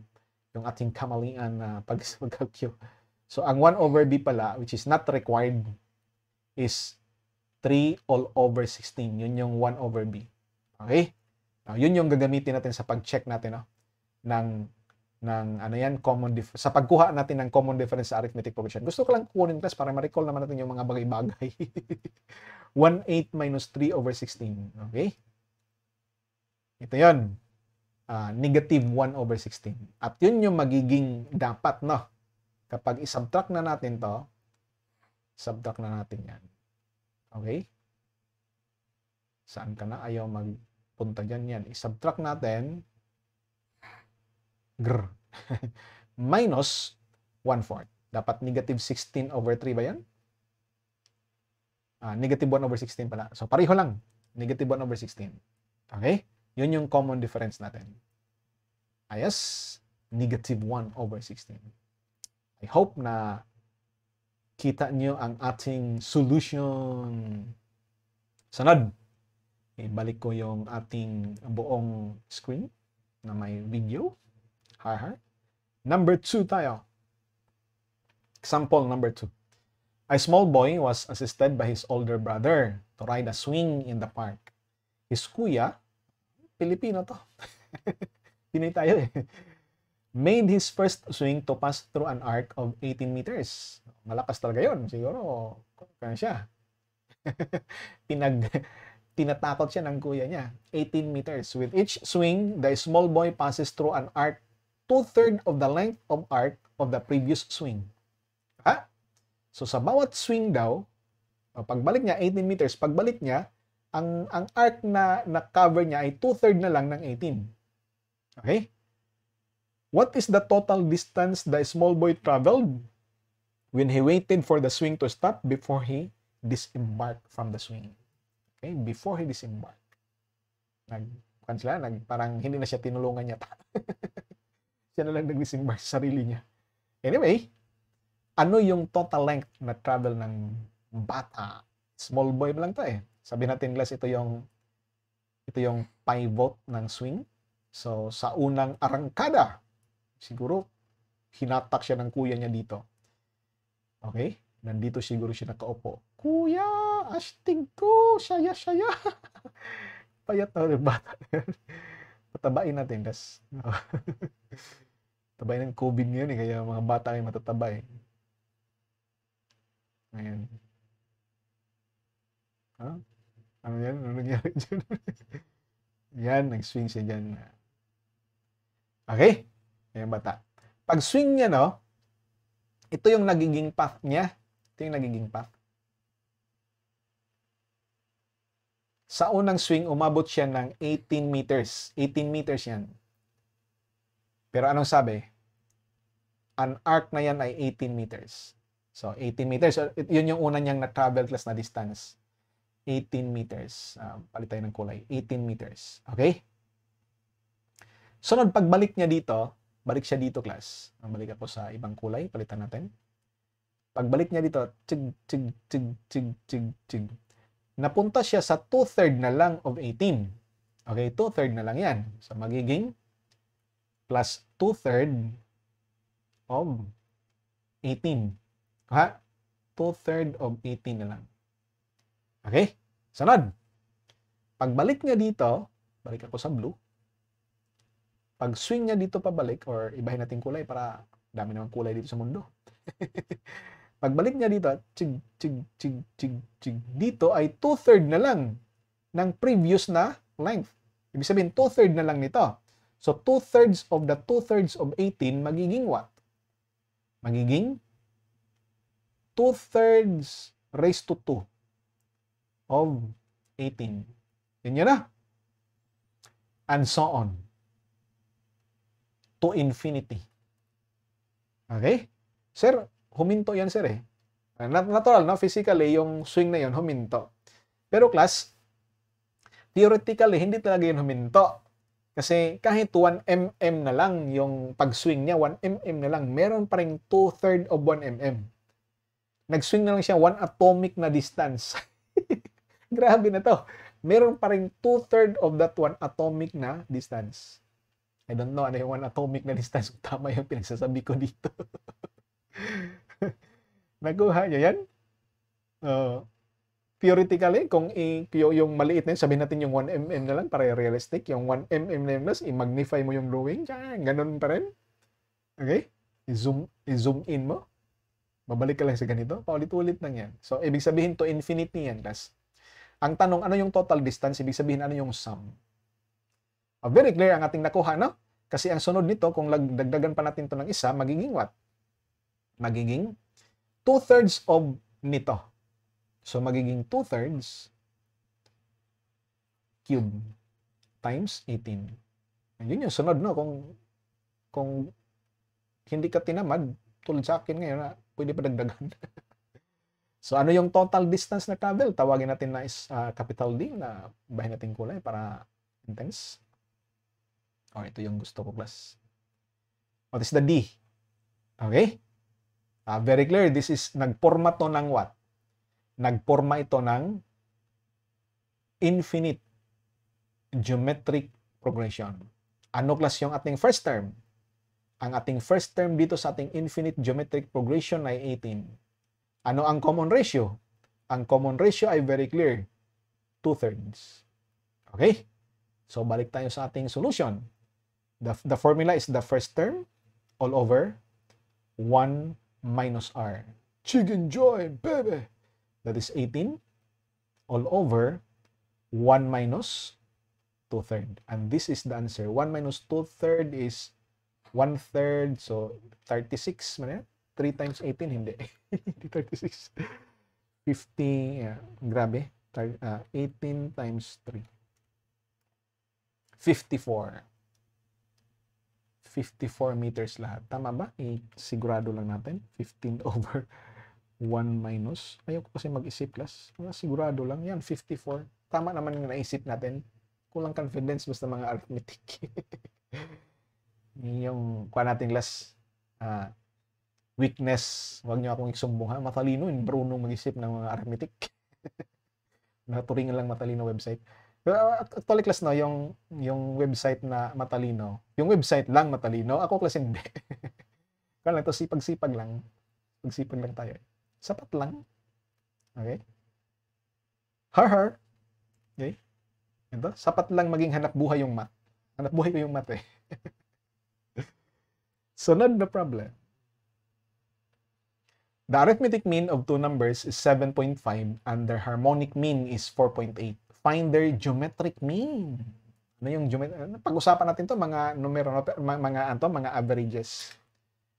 yung ating kamalingan na uh, pag pagka-Q. So, ang 1 over b pala, which is not required, is 3 all over 16. Yun yung 1 over b. Okay? Now, yun yung gagamitin natin sa pag-check natin no? ng ng ano yan common sa pagkuha natin ng common difference sa arithmetic progression. Gusto ko lang kunin class para ma-recall naman natin yung mga bagay-bagay. 1/8 minus 3 over 16, okay? Ito yon uh, ah, negative 1 over 16. At yun yung magiging dapat, no? Kapag isubtract na natin to, subtract na natin yan. Okay? Saan ka na? Ayaw magpunta dyan yan. Isubtract natin. Grr. Minus 1-4. Dapat negative 16 over 3 ba yan? Ah, negative 1 over 16 pala. So, pareho lang. Negative 1 over 16. Okay? Yun yung common difference natin. Ayos, negative 1 over 16. I hope na kita nyo ang ating solution. Sanad! Ibalik ko yung ating buong screen na may video. Hi, hi. Number 2 tayo. Example number 2. A small boy was assisted by his older brother to ride a swing in the park. His kuya Pilipino to. Pinay tayo eh. Made his first swing to pass through an arc of 18 meters. Malakas talaga yon Siguro, kaya siya. Pinag, tinatakot siya ng kuya niya. 18 meters. With each swing, the small boy passes through an arc two-third of the length of arc of the previous swing. Ha? So, sa bawat swing daw, pagbalik niya, 18 meters, pagbalik niya, ang ang arc na na-cover niya ay 2 third na lang ng 18. Okay? What is the total distance the small boy traveled when he waited for the swing to stop before he disembarked from the swing? Okay? Before he disembarked. Nag, kan sila, nag, parang hindi na siya tinulungan niya. siya na lang nag-disembark sa sarili niya. Anyway, ano yung total length na travel ng bata? Small boy lang to eh. Sabi natin class ito yung ito yung pivot ng swing. So sa unang arangkada, siguro hinatak siya ng kuya niya dito. Okay? Nandito siguro siya nakaupo. Kuya, astig ko, saya saya. Payat na bata. Patabain natin, das. Tabay ng COVID ngayon eh, kaya mga bata ay matatabay. Ayan. Huh? Ano yan? Ano nangyari dyan? yan, nag-swing siya dyan. Okay? Ayan bata. Pag swing niya, no? Ito yung nagiging path niya. Ito yung nagiging path. Sa unang swing, umabot siya ng 18 meters. 18 meters yan. Pero anong sabi? An arc na yan ay 18 meters. So, 18 meters. So, yun yung una niyang na-travel class na distance. 18 meters. Um, palit tayo ng kulay. 18 meters. Okay? Sunod, pagbalik niya dito, balik siya dito, class. Balik ako sa ibang kulay. Palitan natin. Pagbalik niya dito, tig, tig, tig, tig, tig, tig. Napunta siya sa 2 third na lang of 18. Okay, 2 third na lang yan. So, magiging plus 2 third of 18. Ha? 2 third of 18 na lang. Okay? Sunod. Pagbalik niya dito, balik ako sa blue. Pag swing niya dito pabalik, or ibahin natin kulay para dami naman kulay dito sa mundo. Pagbalik niya dito, chig, chig, chig, chig, chig, dito ay 2 third na lang ng previous na length. Ibig sabihin, 2 third na lang nito. So, 2 thirds of the 2 thirds of 18 magiging what? Magiging 2 thirds raised to 2 of 18. Yan na. And so on. To infinity. Okay? Sir, huminto yan sir eh. Ah, natural, no? Physically, yung swing na yon huminto. Pero class, theoretically, hindi talaga yun huminto. Kasi kahit 1 mm na lang yung pag-swing niya, 1 mm na lang, meron pa rin 2 third of 1 mm. Nag-swing na lang siya 1 atomic na distance. Grabe na to. Meron pa rin two-third of that one atomic na distance. I don't know ano yung one atomic na distance. Tama yung pinagsasabi ko dito. Naguha nyo yan? Uh, theoretically, kung i- yung maliit na yun, sabihin natin yung 1mm na lang para realistic. Yung 1mm na yun, i-magnify mo yung drawing. Yan, ganun pa rin. Okay? I-zoom, i-zoom in mo. Babalik ka lang sa ganito. Paulit-ulit lang yan. So, ibig sabihin to infinity yan, class. Ang tanong, ano yung total distance? Ibig sabihin, ano yung sum? Uh, very clear ang ating nakuha, no? Kasi ang sunod nito, kung dagdagan pa natin to ng isa, magiging what? Magiging 2 thirds of nito. So, magiging 2 thirds cube times 18. Yun yung sunod, no? Kung, kung hindi ka tinamad, tulad sa akin ngayon, na, ah, pwede pa dagdagan. So ano yung total distance na travel? Tawagin natin na is uh, capital D na bahin natin kulay para intense. O, oh, ito yung gusto ko class. What is the D. Okay? Uh, very clear. This is, nagporma to ng what? Nagporma ito ng infinite geometric progression. Ano class yung ating first term? Ang ating first term dito sa ating infinite geometric progression ay 18. Ano ang common ratio? Ang common ratio ay very clear. Two-thirds. Okay? So, balik tayo sa ating solution. The, the formula is the first term all over 1 minus r. Chicken joy, baby! That is 18 all over 1 minus 2 third. And this is the answer. 1 minus 2 third is 1 third. So, 36 man 3 times 18, hindi. hindi 36. 50, yeah, grabe. Uh, 18 times 3. 54. 54 meters lahat. Tama ba? I-sigurado lang natin. 15 over 1 minus. Ayoko kasi mag-isip class. Sigurado lang. Yan, 54. Tama naman yung naisip natin. Kulang confidence basta mga arithmetic. yung kuha natin class. Uh, weakness. Huwag niyo akong iksumbong ha. Matalino yung Bruno mag-isip ng mga arithmetic. Naturing lang matalino website. Pero uh, ah, actually class no, yung, yung website na matalino. Yung website lang matalino. Ako class hindi. Kaya lang, to sipag-sipag lang. Pagsipag lang tayo. Sapat lang. Okay? Har-har. Okay? Ito, sapat lang maging hanap buhay yung math. Hanap buhay ko yung math eh. so not the problem. The arithmetic mean of two numbers is 7.5 and their harmonic mean is 4.8. Find their geometric mean. Ano yung geometric? Ano, Pag-usapan natin to mga numero, mga, anto, mga averages.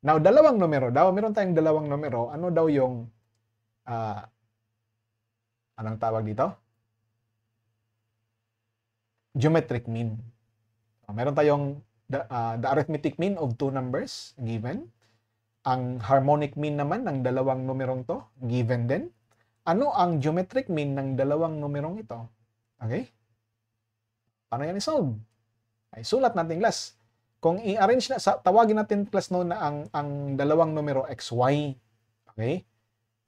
Now, dalawang numero daw. Meron tayong dalawang numero. Ano daw yung, uh, anong tawag dito? Geometric mean. meron tayong the, uh, ah, the arithmetic mean of two numbers given ang harmonic mean naman ng dalawang numerong to, given din. Ano ang geometric mean ng dalawang numerong ito? Okay? Paano yan isolve? Ay, sulat natin class. Kung i-arrange na, sa, tawagin natin class no na ang, ang dalawang numero xy. Okay?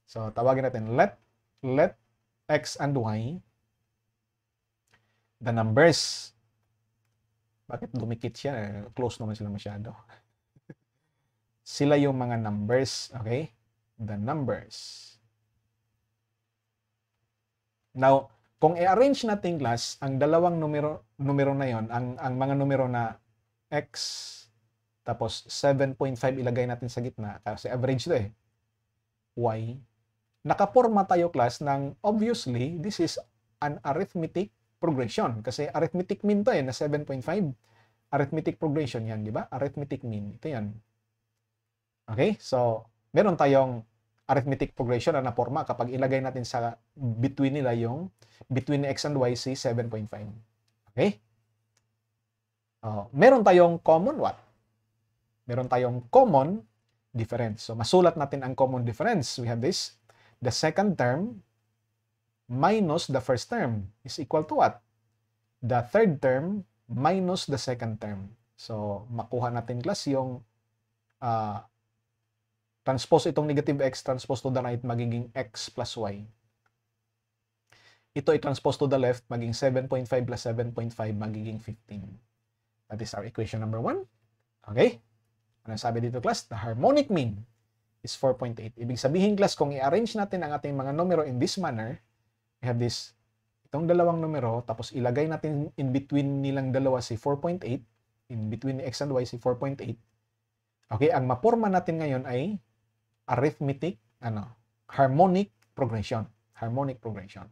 So, tawagin natin let, let x and y the numbers. Bakit dumikit siya? Close naman sila masyado. Sila yung mga numbers, okay? The numbers. Now, kung i-arrange natin class, ang dalawang numero, numero na yon, ang, ang mga numero na x, tapos 7.5 ilagay natin sa gitna, kasi average 'to eh, y, nakaporma tayo class ng, obviously, this is an arithmetic progression. Kasi arithmetic mean to eh, na 7.5. Arithmetic progression yan, di ba? Arithmetic mean. Ito yan. Okay? So, meron tayong arithmetic progression na naporma kapag ilagay natin sa between nila yung between x and y si 7.5. Okay? Uh, meron tayong common what? Meron tayong common difference. So masulat natin ang common difference. We have this. The second term minus the first term is equal to what? The third term minus the second term. So makuha natin class yung uh, Transpose itong negative x, transpose to the right, magiging x plus y. Ito i-transpose to the left, maging 7.5 plus 7.5, magiging 15. That is our equation number 1. Okay? Ano sabi dito class? The harmonic mean is 4.8. Ibig sabihin class, kung i-arrange natin ang ating mga numero in this manner, we have this, itong dalawang numero, tapos ilagay natin in between nilang dalawa si 4.8, in between x and y si 4.8. Okay, ang maporma natin ngayon ay arithmetic, ano, harmonic progression. Harmonic progression.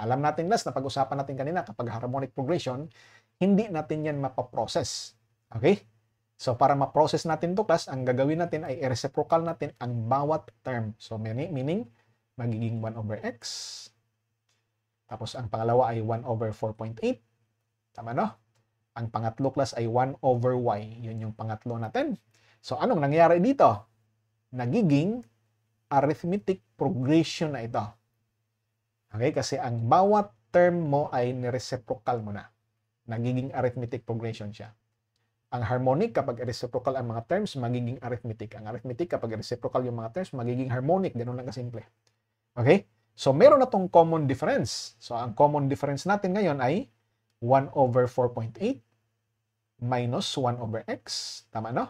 Alam natin last, napag-usapan natin kanina, kapag harmonic progression, hindi natin yan mapaprocess. Okay? So, para ma-process natin to class, ang gagawin natin ay reciprocal natin ang bawat term. So, meaning, magiging 1 over x. Tapos, ang pangalawa ay 1 over 4.8. Tama, no? Ang pangatlo class ay 1 over y. Yun yung pangatlo natin. So, anong nangyari dito? nagiging arithmetic progression na ito. Okay? Kasi ang bawat term mo ay nireceprocal mo na. Nagiging arithmetic progression siya. Ang harmonic, kapag reciprocal ang mga terms, magiging arithmetic. Ang arithmetic, kapag reciprocal yung mga terms, magiging harmonic. Ganun lang kasimple. Okay? So, meron na tong common difference. So, ang common difference natin ngayon ay 1 over 4.8 minus 1 over x. Tama, no?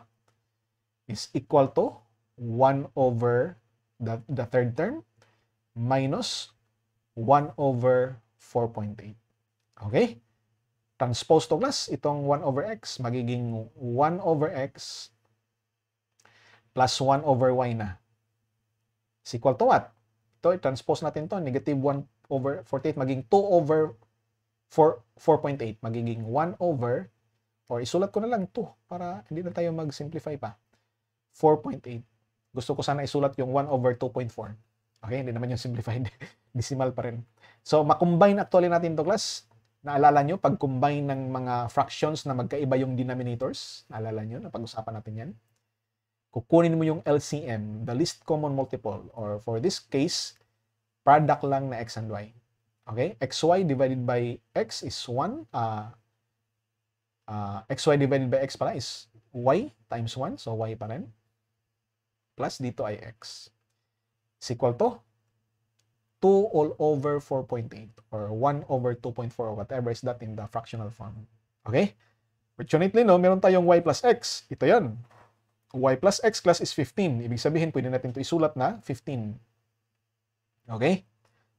Is equal to 1 over the, the third term minus 1 over 4.8. Okay? Transpose to class, itong 1 over x, magiging 1 over x plus 1 over y na. Is equal to what? Ito, transpose natin to negative 1 over 48, maging 2 over 4.8, magiging 1 over, or isulat ko na lang 2 para hindi na tayo mag-simplify pa, 4.8 gusto ko sana isulat yung 1 over 2.4. Okay, hindi naman yung simplified. Decimal pa rin. So, makombine actually natin to class. Naalala nyo, pag-combine ng mga fractions na magkaiba yung denominators, naalala nyo, napag-usapan natin yan. Kukunin mo yung LCM, the least common multiple, or for this case, product lang na x and y. Okay, xy divided by x is 1. Uh, ah, uh, ah, xy divided by x pala is y times 1, so y pa rin plus dito ay x. Is equal to 2 all over 4.8 or 1 over 2.4 or whatever is that in the fractional form. Okay? Fortunately, no, meron tayong y plus x. Ito yon y plus x class is 15. Ibig sabihin, pwede natin ito isulat na 15. Okay?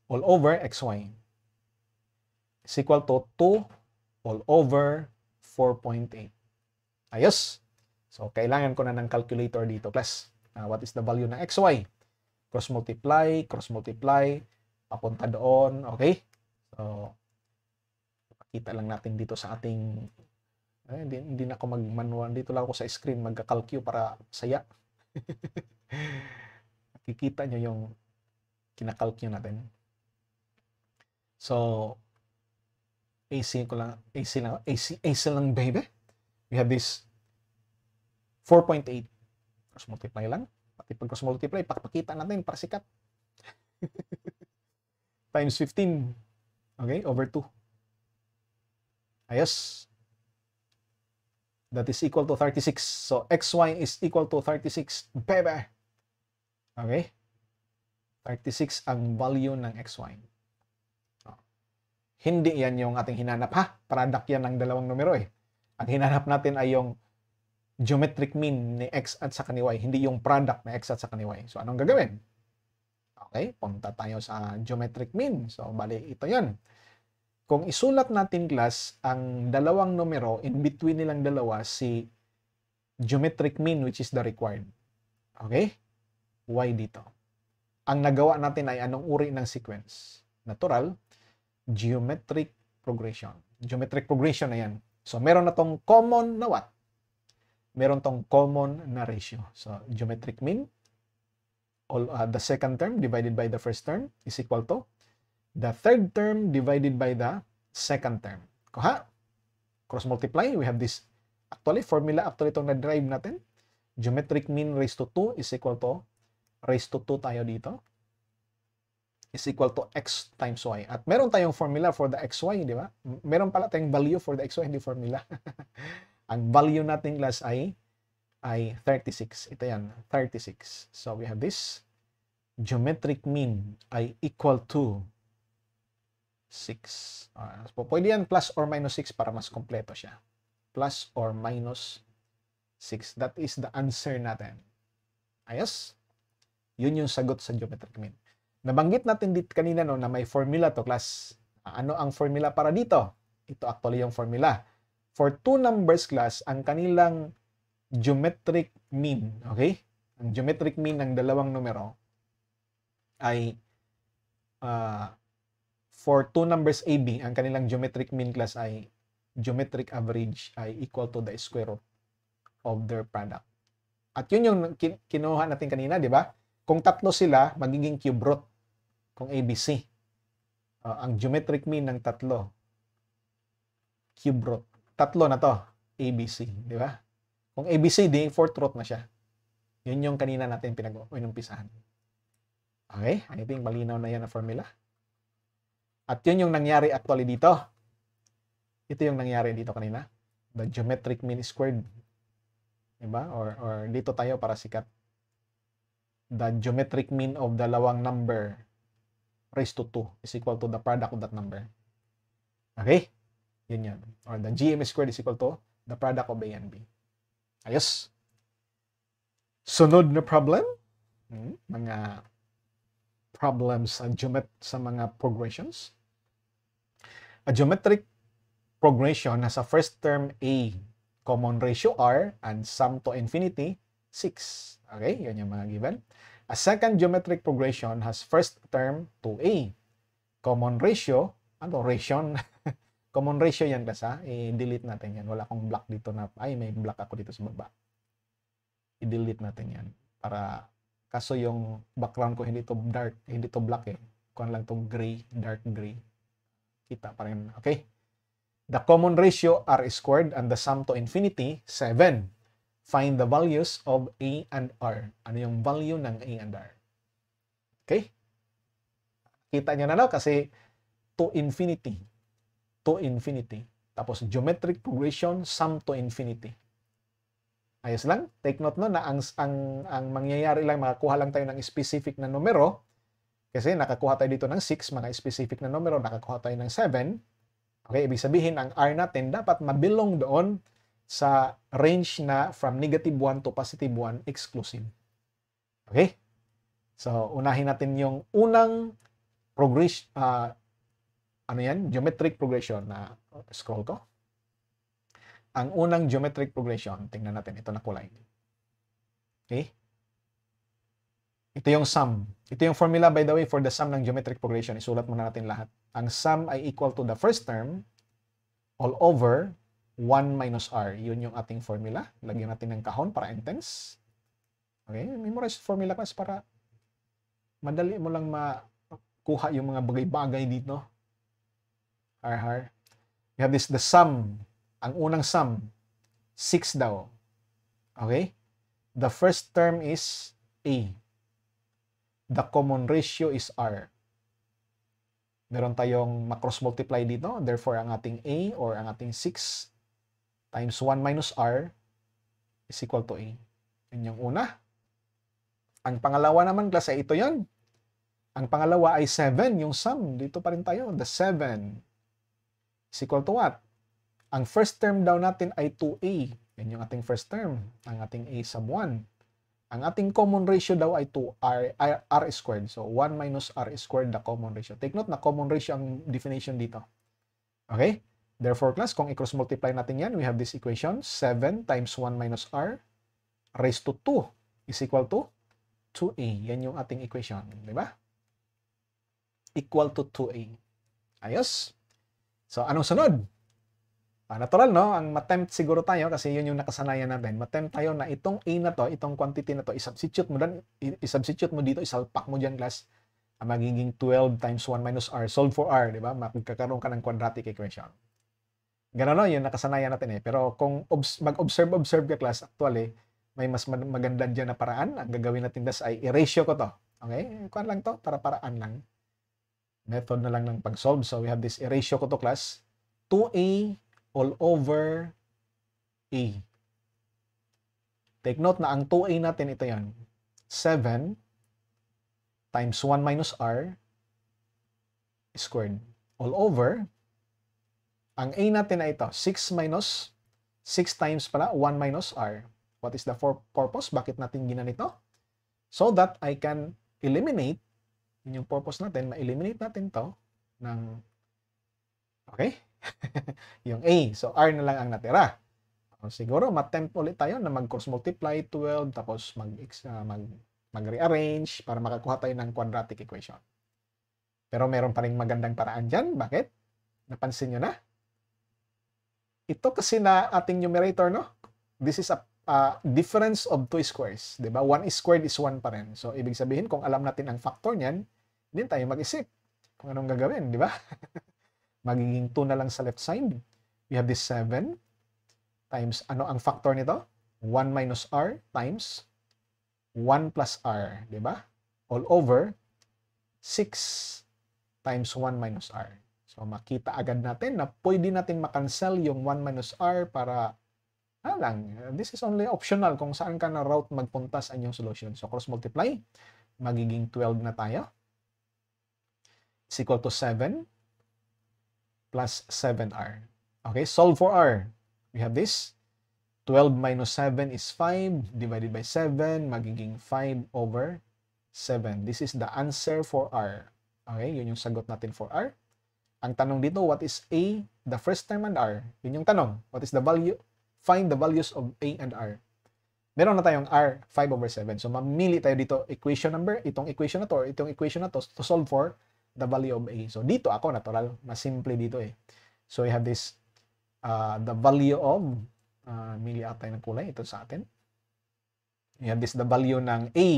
All over xy is equal to 2 all over 4.8. Ayos! So, kailangan ko na ng calculator dito. Plus, Uh, what is the value ng xy? Cross multiply, cross multiply, papunta doon, okay? So, kita lang natin dito sa ating, eh, hindi, hindi na ako mag-manual, dito lang ako sa screen, magka-calcu para saya. Nakikita nyo yung kinakalcu natin. So, AC ko lang, AC lang, AC, AC lang baby. We have this 4.8 Cross multiply lang. Pati pag cross multiply, pakpakita natin para sikat. Times 15. Okay, over 2. Ayos. That is equal to 36. So, xy is equal to 36. Bebe! Okay? 36 ang value ng xy. Oh. Hindi yan yung ating hinanap ha. Product yan ng dalawang numero eh. Ang hinanap natin ay yung geometric mean ni x at sa kaniway, hindi yung product na x at sa kaniway. So, anong gagawin? Okay, punta tayo sa geometric mean. So, bali, ito yan. Kung isulat natin class ang dalawang numero, in between nilang dalawa, si geometric mean which is the required. Okay? Y dito. Ang nagawa natin ay anong uri ng sequence? Natural, geometric progression. Geometric progression na yan. So, meron na tong common na what? meron tong common na ratio. So, geometric mean, all, uh, the second term divided by the first term is equal to the third term divided by the second term. Kuha, cross-multiply, we have this actually formula, actually itong na-drive natin. Geometric mean raised to 2 is equal to raised to 2 tayo dito is equal to x times y. At meron tayong formula for the xy, di ba? Meron pala tayong value for the xy, hindi formula. Ang value natin class ay ay 36. Ito yan, 36. So we have this geometric mean ay equal to 6. Uh, ah, so pwede yan plus or minus 6 para mas kompleto siya. Plus or minus 6. That is the answer natin. Ayos? Ah, Yun yung sagot sa geometric mean. Nabanggit natin dit kanina no, na may formula to class. Ano ang formula para dito? Ito actually yung formula for two numbers class ang kanilang geometric mean, okay? Ang geometric mean ng dalawang numero ay uh, for two numbers AB, ang kanilang geometric mean class ay geometric average ay equal to the square root of their product. At yun yung kinuha natin kanina, di ba? Kung tatlo sila, magiging cube root kung ABC. Uh, ah, ang geometric mean ng tatlo, cube root tatlo na to, ABC, di ba? Kung ABC, di fourth root na siya. Yun yung kanina natin pinag-inumpisahan. Okay, I think malinaw na yan na formula. At yun yung nangyari actually dito. Ito yung nangyari dito kanina. The geometric mean squared. Diba? Or, or dito tayo para sikat. The geometric mean of dalawang number raised to 2 is equal to the product of that number. Okay? Yun yan. Or the GM squared is equal to the product of A and B. Ayos. Sunod na problem. Hmm, mga problems sa, geomet sa mga progressions. A geometric progression has a first term A, common ratio R, and sum to infinity, 6. Okay, yun yung mga given. A second geometric progression has first term 2A, common ratio, ano, ratio, Common ratio yan guys ha. I-delete natin yan. Wala akong block dito na, ay may block ako dito sa baba. I-delete natin yan. Para, kaso yung background ko hindi to dark, hindi to black eh. Kuhan lang tong gray, dark gray. Kita pa rin. Okay. The common ratio r squared and the sum to infinity, 7. Find the values of a and r. Ano yung value ng a and r? Okay? Kita nyo na no kasi to infinity to infinity. Tapos geometric progression sum to infinity. Ayos lang. Take note no na ang, ang, ang mangyayari lang, makakuha lang tayo ng specific na numero. Kasi nakakuha tayo dito ng 6, mga specific na numero. Nakakuha tayo ng 7. Okay, ibig sabihin, ang R natin dapat mabilong doon sa range na from negative 1 to positive 1 exclusive. Okay? So, unahin natin yung unang progress, uh, ano yan? Geometric progression na oh, scroll ko. Ang unang geometric progression, tingnan natin, ito na kulay. Okay? Ito yung sum. Ito yung formula, by the way, for the sum ng geometric progression. Isulat muna natin lahat. Ang sum ay equal to the first term all over 1 minus r. Yun yung ating formula. Lagyan natin ng kahon para intense. Okay? Memorize formula class para madali mo lang makuha yung mga bagay-bagay dito. Arhar. You have this, the sum. Ang unang sum, 6 daw. Okay? The first term is A. The common ratio is R. Meron tayong macross multiply dito. Therefore, ang ating A or ang ating 6 times 1 minus R is equal to A. Yun yung una. Ang pangalawa naman, klase, ito yon Ang pangalawa ay 7, yung sum. Dito pa rin tayo, the 7 is equal to what? Ang first term daw natin ay 2a. Yan yung ating first term, ang ating a sub 1. Ang ating common ratio daw ay 2r r squared. So 1 minus r squared the common ratio. Take note na common ratio ang definition dito. Okay? Therefore class, kung i-cross multiply natin yan, we have this equation 7 times 1 minus r raised to 2 is equal to 2a. Yan yung ating equation, di ba? Equal to 2a. Ayos? So, anong sunod? Ah, natural, no? Ang matempt siguro tayo, kasi yun yung nakasanayan natin. Matempt tayo na itong A na to, itong quantity na to, isubstitute mo, dan, isubstitute mo dito, isalpak mo dyan, class. Ang ah, magiging 12 times 1 minus r, solve for r, di ba? Magkakaroon ka ng quadratic equation. Ganun, no? Yung nakasanayan natin, eh. Pero kung mag-observe-observe ka, class, actually, may mas maganda dyan na paraan. Ang gagawin natin das ay i-ratio ko to. Okay? Kuan lang to, para paraan lang method na lang ng pag-solve. So we have this A ratio ko to class. 2A all over A. Take note na ang 2A natin, ito yan. 7 times 1 minus R squared all over. Ang A natin na ito, 6 minus 6 times pala, 1 minus R. What is the for purpose? Bakit natin ginanito? So that I can eliminate yun yung purpose natin, ma-eliminate natin to ng, okay, yung A. So, R na lang ang natira. O, siguro, matempt ulit tayo na mag-cross multiply 12, tapos mag, uh, mag, mag-rearrange para makakuha tayo ng quadratic equation. Pero meron pa rin magandang paraan dyan. Bakit? Napansin nyo na? Ito kasi na ating numerator, no? This is a uh, difference of two squares. ba? Diba? 1 squared is 1 pa rin. So, ibig sabihin, kung alam natin ang factor niyan, din tayo mag-isip kung anong gagawin, di ba? Magiging 2 na lang sa left side. We have this 7 times, ano ang factor nito? 1 minus r times 1 plus r, di ba? All over 6 times 1 minus r. So, makita agad natin na pwede natin makancel yung 1 minus r para, ah, lang, this is only optional kung saan ka na route magpunta sa inyong solution. So, cross multiply, magiging 12 na tayo is equal to 7 plus 7r. Okay, solve for r. We have this. 12 minus 7 is 5 divided by 7 magiging 5 over 7. This is the answer for R. Okay, yun yung sagot natin for R. Ang tanong dito, what is A, the first term and R? Yun yung tanong. What is the value? Find the values of A and R. Meron na tayong R, 5 over 7. So, mamili tayo dito equation number, itong equation na to, or itong equation na to, to solve for the value of A. So, dito ako, natural, mas simple dito eh. So, we have this, uh, the value of, uh, mili tayo ng kulay, ito sa atin. We have this, the value ng A.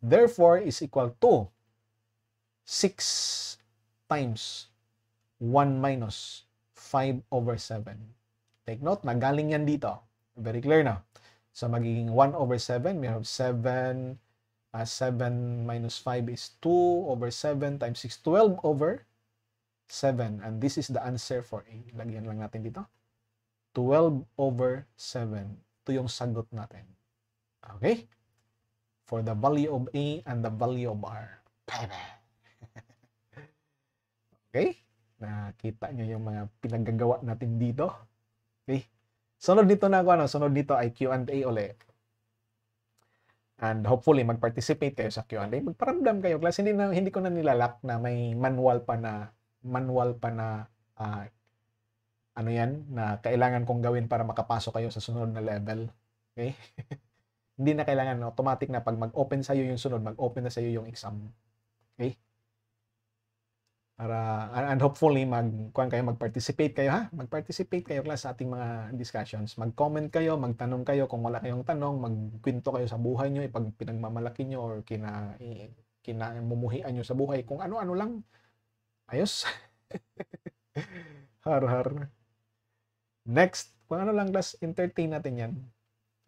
Therefore, is equal to 6 times 1 minus 5 over 7. Take note, nagaling yan dito. Very clear na. So, magiging 1 over 7, we have 7 Uh, ah, 7 minus 5 is 2 over 7 times 6, 12 over 7. And this is the answer for A. Lagyan lang natin dito. 12 over 7. Ito yung sagot natin. Okay? For the value of A and the value of R. okay? Nakita nyo yung mga pinaggagawa natin dito. Okay? Sunod dito na ako, ano? sunod dito ay Q&A ulit. And hopefully, mag-participate kayo sa Q&A. Magparamdam kayo. Class, hindi, na, hindi ko na nilalak na may manual pa na, manual pa na, uh, ano yan, na kailangan kong gawin para makapasok kayo sa sunod na level. Okay? hindi na kailangan, automatic na pag mag-open sa'yo yung sunod, mag-open na sa'yo yung exam. Okay? para and hopefully mag kuan kayo mag-participate kayo ha mag-participate kayo class sa ating mga discussions mag-comment kayo magtanong kayo kung wala kayong tanong magkwento kayo sa buhay niyo ipag pinagmamalaki niyo or kina kinamumuhian niyo sa buhay kung ano-ano lang ayos har har next kung ano lang class entertain natin yan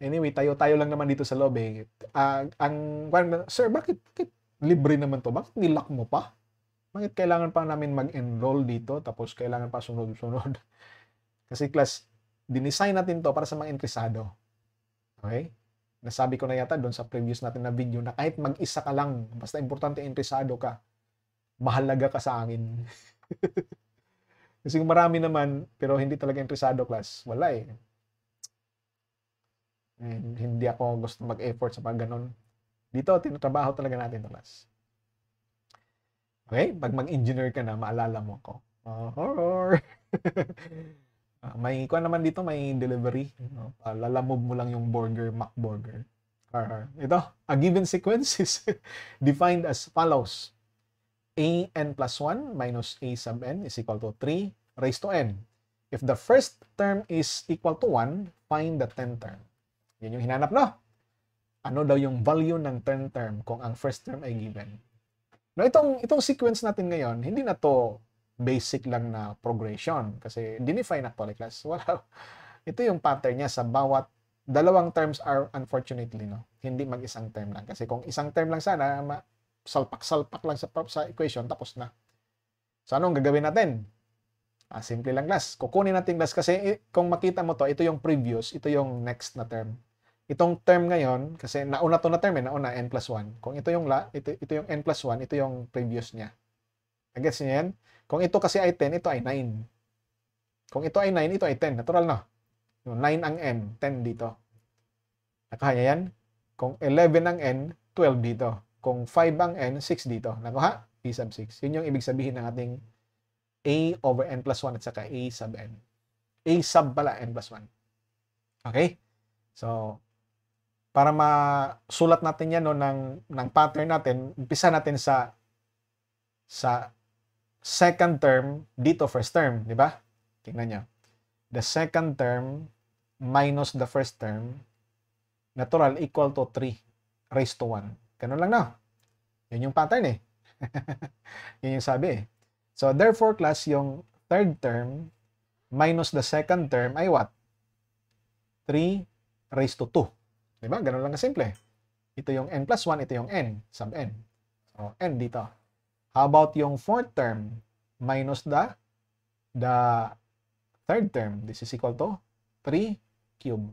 anyway tayo tayo lang naman dito sa lobby eh. uh, ang sir bakit, bakit libre naman to bakit nilak mo pa bakit kailangan pa namin mag-enroll dito tapos kailangan pa sunod-sunod? Kasi class, dinesign natin to para sa mga interesado. Okay? Nasabi ko na yata doon sa previous natin na video na kahit mag-isa ka lang, basta importante interesado ka, mahalaga ka sa amin. Kasi marami naman, pero hindi talaga interesado class, wala eh. And hindi ako gusto mag-effort sa pag ganun. Dito, tinatrabaho talaga natin to class. Okay? Pag mag-engineer ka na, maalala mo ko. Uh, ah, horror! uh, may, kuha naman dito, may delivery. No? know? Uh, lalamove mo lang yung burger, McBurger. Uh, Ito, a given sequence is defined as follows. a n plus 1 minus a sub n is equal to 3 raised to n. If the first term is equal to 1, find the 10th term. Yan yung hinanap, no? Ano daw yung value ng 10th term kung ang first term ay given? No, itong, itong sequence natin ngayon, hindi na to basic lang na progression. Kasi define na polyclass. Wala. Ito yung pattern niya sa bawat dalawang terms are unfortunately, no? Hindi mag-isang term lang. Kasi kung isang term lang sana, salpak-salpak lang sa, sa equation, tapos na. So, ang gagawin natin? Ah, simple lang class. Kukunin natin glass kasi eh, kung makita mo to, ito yung previous, ito yung next na term itong term ngayon, kasi nauna to na term eh, nauna n plus 1. Kung ito yung la, ito, ito yung n plus 1, ito yung previous niya. Nag-gets niyo yan? Kung ito kasi ay 10, ito ay 9. Kung ito ay 9, ito ay 10. Natural na. no? 9 ang n, 10 dito. Nakahaya yan? Kung 11 ang n, 12 dito. Kung 5 ang n, 6 dito. Nakuha? p sub 6. Yun yung ibig sabihin ng ating a over n plus 1 at saka a sub n. a sub pala n plus 1. Okay? So, para masulat natin yan no, ng, ng pattern natin, umpisa natin sa sa second term dito first term, di ba? Tingnan nyo. The second term minus the first term natural equal to 3 raised to 1. Ganun lang na. Yun yung pattern eh. Yun yung sabi eh. So therefore class, yung third term minus the second term ay what? 3 raised to 2. Di ba? Ganun lang kasimple. Ito yung n plus 1, ito yung n, sub n. So, n dito. How about yung fourth term minus the the third term? This is equal to 3 cube.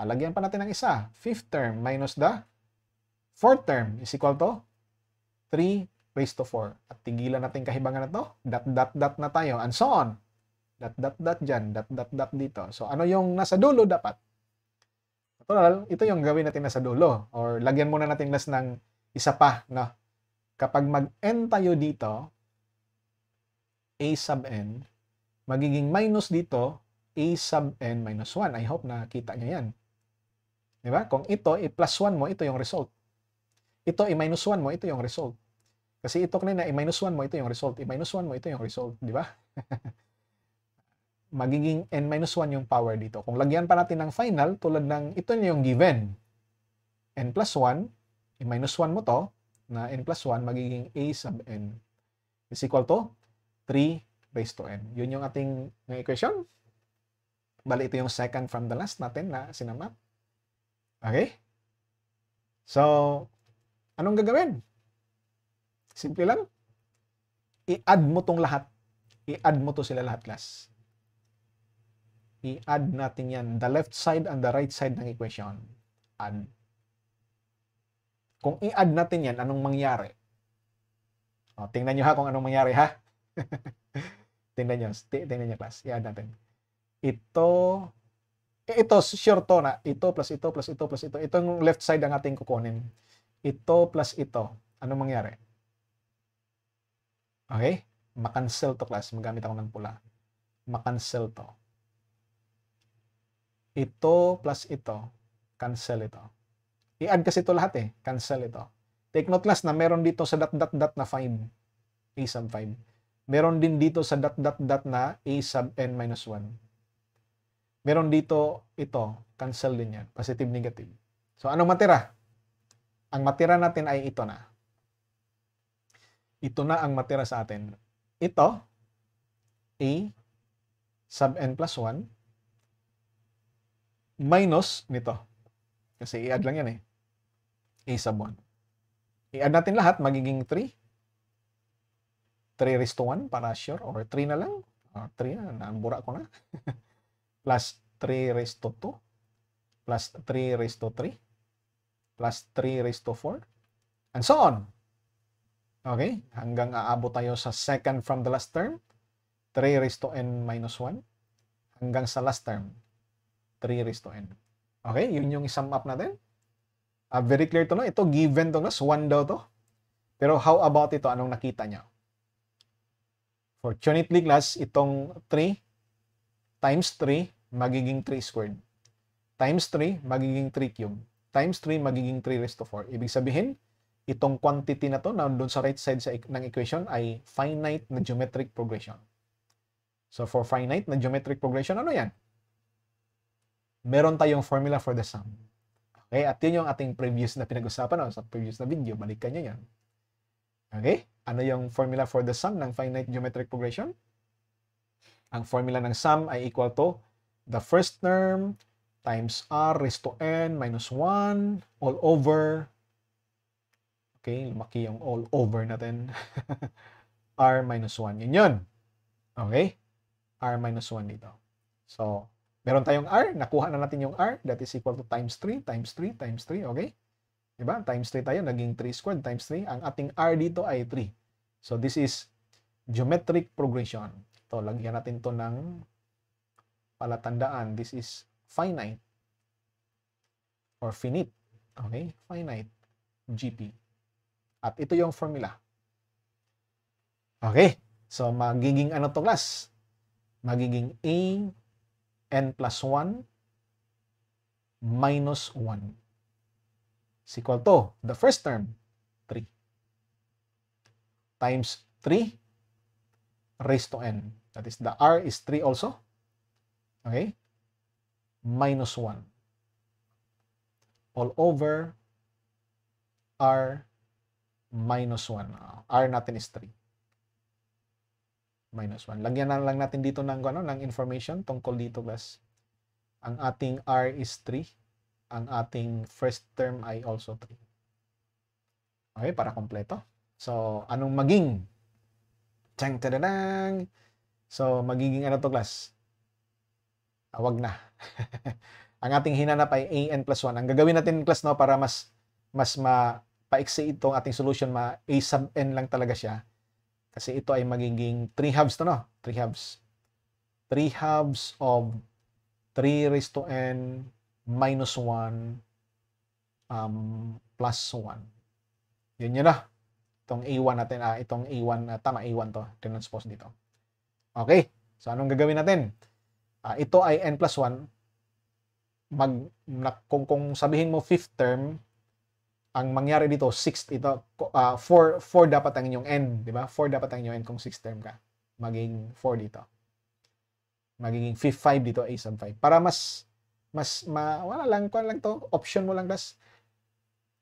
Alagyan pa natin ng isa. Fifth term minus the fourth term is equal to 3 raised to 4. At tigilan natin kahibangan na to. Dot, dot, dot na tayo. And so on. Dot, dot, dot dyan. Dot, dot, dot dito. So, ano yung nasa dulo dapat? Well, ito yung gawin natin na sa dulo or lagyan muna natin last ng isa pa, no? Kapag mag-n tayo dito, a sub n, magiging minus dito, a sub n minus 1. I hope nakita nyo yan. Di ba? Kung ito, i-plus 1 mo, ito yung result. Ito, i-minus 1 mo, ito yung result. Kasi ito kanina, i-minus 1 mo, ito yung result. I-minus 1 mo, ito yung result. Di ba? magiging n-1 yung power dito. Kung lagyan pa natin ng final, tulad ng ito na yung given. n plus 1, i-minus 1 mo to, na n plus 1, magiging a sub n is equal to 3 raised to n. Yun yung ating equation. Bali, ito yung second from the last natin na sinamap. Okay? So, anong gagawin? Simple lang. I-add mo tong lahat. I-add mo to sila lahat class i-add natin yan, the left side and the right side ng equation. Add. Kung i-add natin yan, anong mangyari? O, oh, tingnan nyo ha kung anong mangyari ha. tingnan nyo, tingnan nyo class. I-add natin. Ito, eh, ito, sure to na. Ito plus ito plus ito plus ito. Ito yung left side ang ating kukunin. Ito plus ito. Anong mangyari? Okay? Makancel to class. Magamit ako ng pula. Makancel to ito plus ito. Cancel ito. I-add kasi ito lahat eh. Cancel ito. Take note class na meron dito sa dot dot dot na 5. A sub 5. Meron din dito sa dot dot dot na A sub n minus 1. Meron dito ito. Cancel din yan. Positive negative. So anong matira? Ang matira natin ay ito na. Ito na ang matira sa atin. Ito, A sub n plus 1 minus nito. Kasi i-add lang yan eh. A sub 1. I-add natin lahat, magiging 3. 3 raised to 1 para sure. Or 3 na lang. Or ah, 3 na, naambura ko na. plus 3 raised to 2. Plus 3 raised to 3. Plus 3 raised to 4. And so on. Okay? Hanggang aabot tayo sa second from the last term. 3 raised to n minus 1. Hanggang sa last term. 3 raised to n. Okay, yun yung sum up natin. Uh, very clear to na, Ito given to na, 1 daw to. Pero how about ito? Anong nakita niya? Fortunately class, itong 3 times 3 magiging 3 squared. Times 3 magiging 3 cube. Times 3 magiging 3 raised to 4. Ibig sabihin, itong quantity na to na doon sa right side sa, ng equation ay finite na geometric progression. So for finite na geometric progression, ano yan? meron tayong formula for the sum. Okay? At yun yung ating previous na pinag-usapan no? sa previous na video. Balikan nyo yan. Okay? Ano yung formula for the sum ng finite geometric progression? Ang formula ng sum ay equal to the first term times r raised to n minus 1 all over okay, lumaki yung all over natin r minus 1. Yun yun. Okay? r minus 1 dito. So, Meron tayong R, nakuha na natin yung R, that is equal to times 3, times 3, times 3, okay? Diba? Times 3 tayo, naging 3 squared times 3. Ang ating R dito ay 3. So, this is geometric progression. Ito, lagyan natin to ng palatandaan. This is finite or finite. Okay? Finite GP. At ito yung formula. Okay? So, magiging ano to class? Magiging A n plus 1 minus 1 is equal to the first term, 3 times 3 raised to n. That is, the r is 3 also. Okay? Minus 1 all over r minus 1. R natin is 3. minus 1. Lagyan na lang natin dito ng, ano, ng information tungkol dito guys. Ang ating R is 3. Ang ating first term ay also 3. Okay, para kompleto. So, anong maging? Tang, Chang tadadang! So, magiging ano to class? Ah, wag na. ang ating hinanap ay an plus 1. Ang gagawin natin class no para mas mas ma paiksi itong ating solution ma a sub n lang talaga siya kasi ito ay magiging 3 halves to no? 3 halves. 3 halves of 3 raised to n minus 1 um, plus 1. Yun yun na. Itong A1 natin, ah, itong A1, ah, tama A1 to, transpose dito. Okay, so anong gagawin natin? Ah, ito ay n plus 1. Mag, na, kung, kung sabihin mo fifth term, ang mangyari dito, sixth ito, uh, four, four dapat ang inyong end, di ba? Four dapat ang inyong end kung sixth term ka. Magiging four dito. Magiging fifth five dito, a sub five. Para mas, mas, ma, wala lang, kuhan lang to, option mo lang, tas,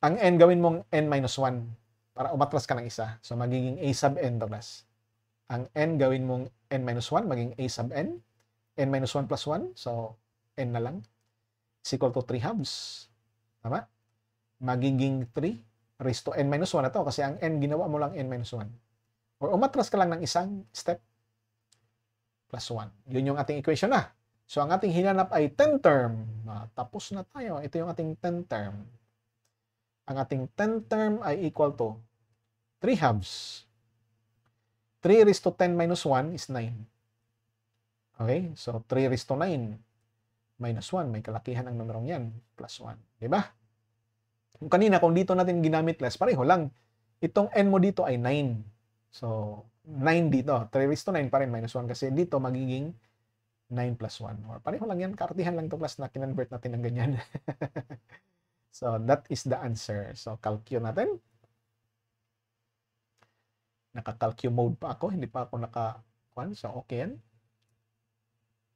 ang n gawin mong n minus 1 para umatras ka ng isa. So, magiging a sub n plus. Ang n gawin mong n minus 1, maging a sub n. n minus 1 plus 1, so n na lang. Is equal to 3 halves. Tama? magiging 3 raised to n minus 1 na to kasi ang n ginawa mo lang n minus 1. Or umatras ka lang ng isang step plus 1. Yun yung ating equation na. So ang ating hinanap ay 10 term. Ah, tapos na tayo. Ito yung ating 10 term. Ang ating 10 term ay equal to 3 halves. 3 raised to 10 minus 1 is 9. Okay? So 3 raised to 9 minus 1. May kalakihan ang numerong yan. Plus 1. Diba? Kung kanina, kung dito natin ginamit less, pareho lang. Itong n mo dito ay 9. So, 9 dito. 3 raised to 9 pa rin, minus 1. Kasi dito magiging 9 plus 1. Or pareho lang yan, kartihan lang to plus na kinonvert natin ng ganyan. so, that is the answer. So, calcule natin. Naka-calcule mode pa ako. Hindi pa ako naka-1. So, okay yan.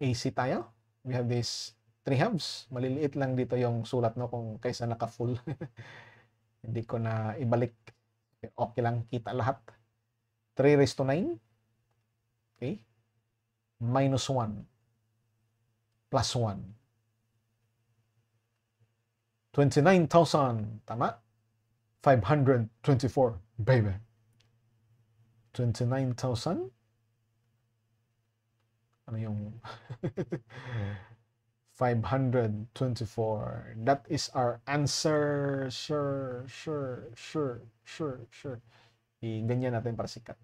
AC tayo. We have this 3 halves. Maliliit lang dito yung sulat no kung kaysa naka-full. Hindi ko na ibalik. Okay lang kita lahat. 3 raised to 9. Okay. Minus 1. Plus 1. 29,000. Tama? 524. Baby. 29,000. Ano yung... 524. That is our answer. Sure, sure, sure, sure, sure. I ganyan natin para sikat.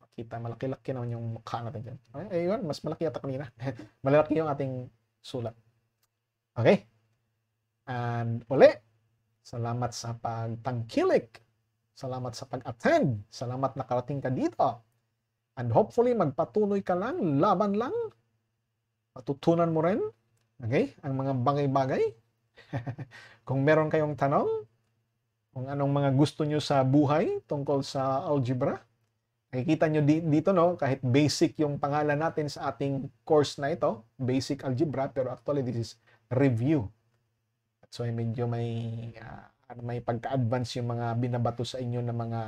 Makita, malaki-laki naman yung mukha natin dyan. Ay, ayun, mas malaki yata kanina. malaki yung ating sulat. Okay? And uli, salamat sa pagtangkilik. Salamat sa pag-attend. Salamat nakarating ka dito. And hopefully, magpatuloy ka lang, laban lang. Matutunan mo rin Okay? Ang mga bagay-bagay. kung meron kayong tanong, kung anong mga gusto nyo sa buhay tungkol sa algebra, nakikita nyo dito, no? Kahit basic yung pangalan natin sa ating course na ito, basic algebra, pero actually this is review. So, medyo may, uh, may pagka-advance yung mga binabato sa inyo na mga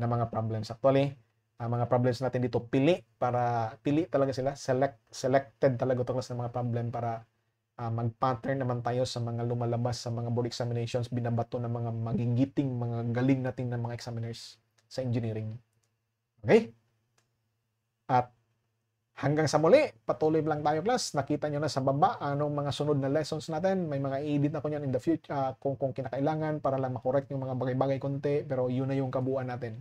na mga problems. Actually, ang uh, mga problems natin dito pili para pili talaga sila select selected talaga to mga problem para uh, mag-pattern naman tayo sa mga lumalabas sa mga board examinations, binabato ng mga magigiting, mga galing natin ng mga examiners sa engineering. Okay? At hanggang sa muli, patuloy lang tayo class. Nakita nyo na sa baba anong mga sunod na lessons natin. May mga i-edit ako niyan in the future uh, kung, kung kinakailangan para lang makorrect yung mga bagay-bagay konti. Pero yun na yung kabuuan natin.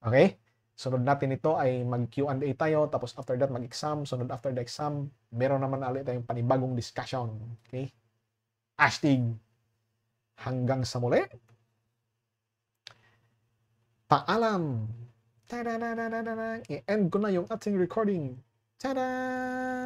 Okay? Sunod natin ito ay mag-Q&A tayo, tapos after that mag-exam, sunod after the exam, meron naman ulit tayong panibagong discussion. Okay? Astig! Hanggang sa muli! Paalam! Ta-da-da-da-da-da! da i end ko na yung ating recording. Ta-da!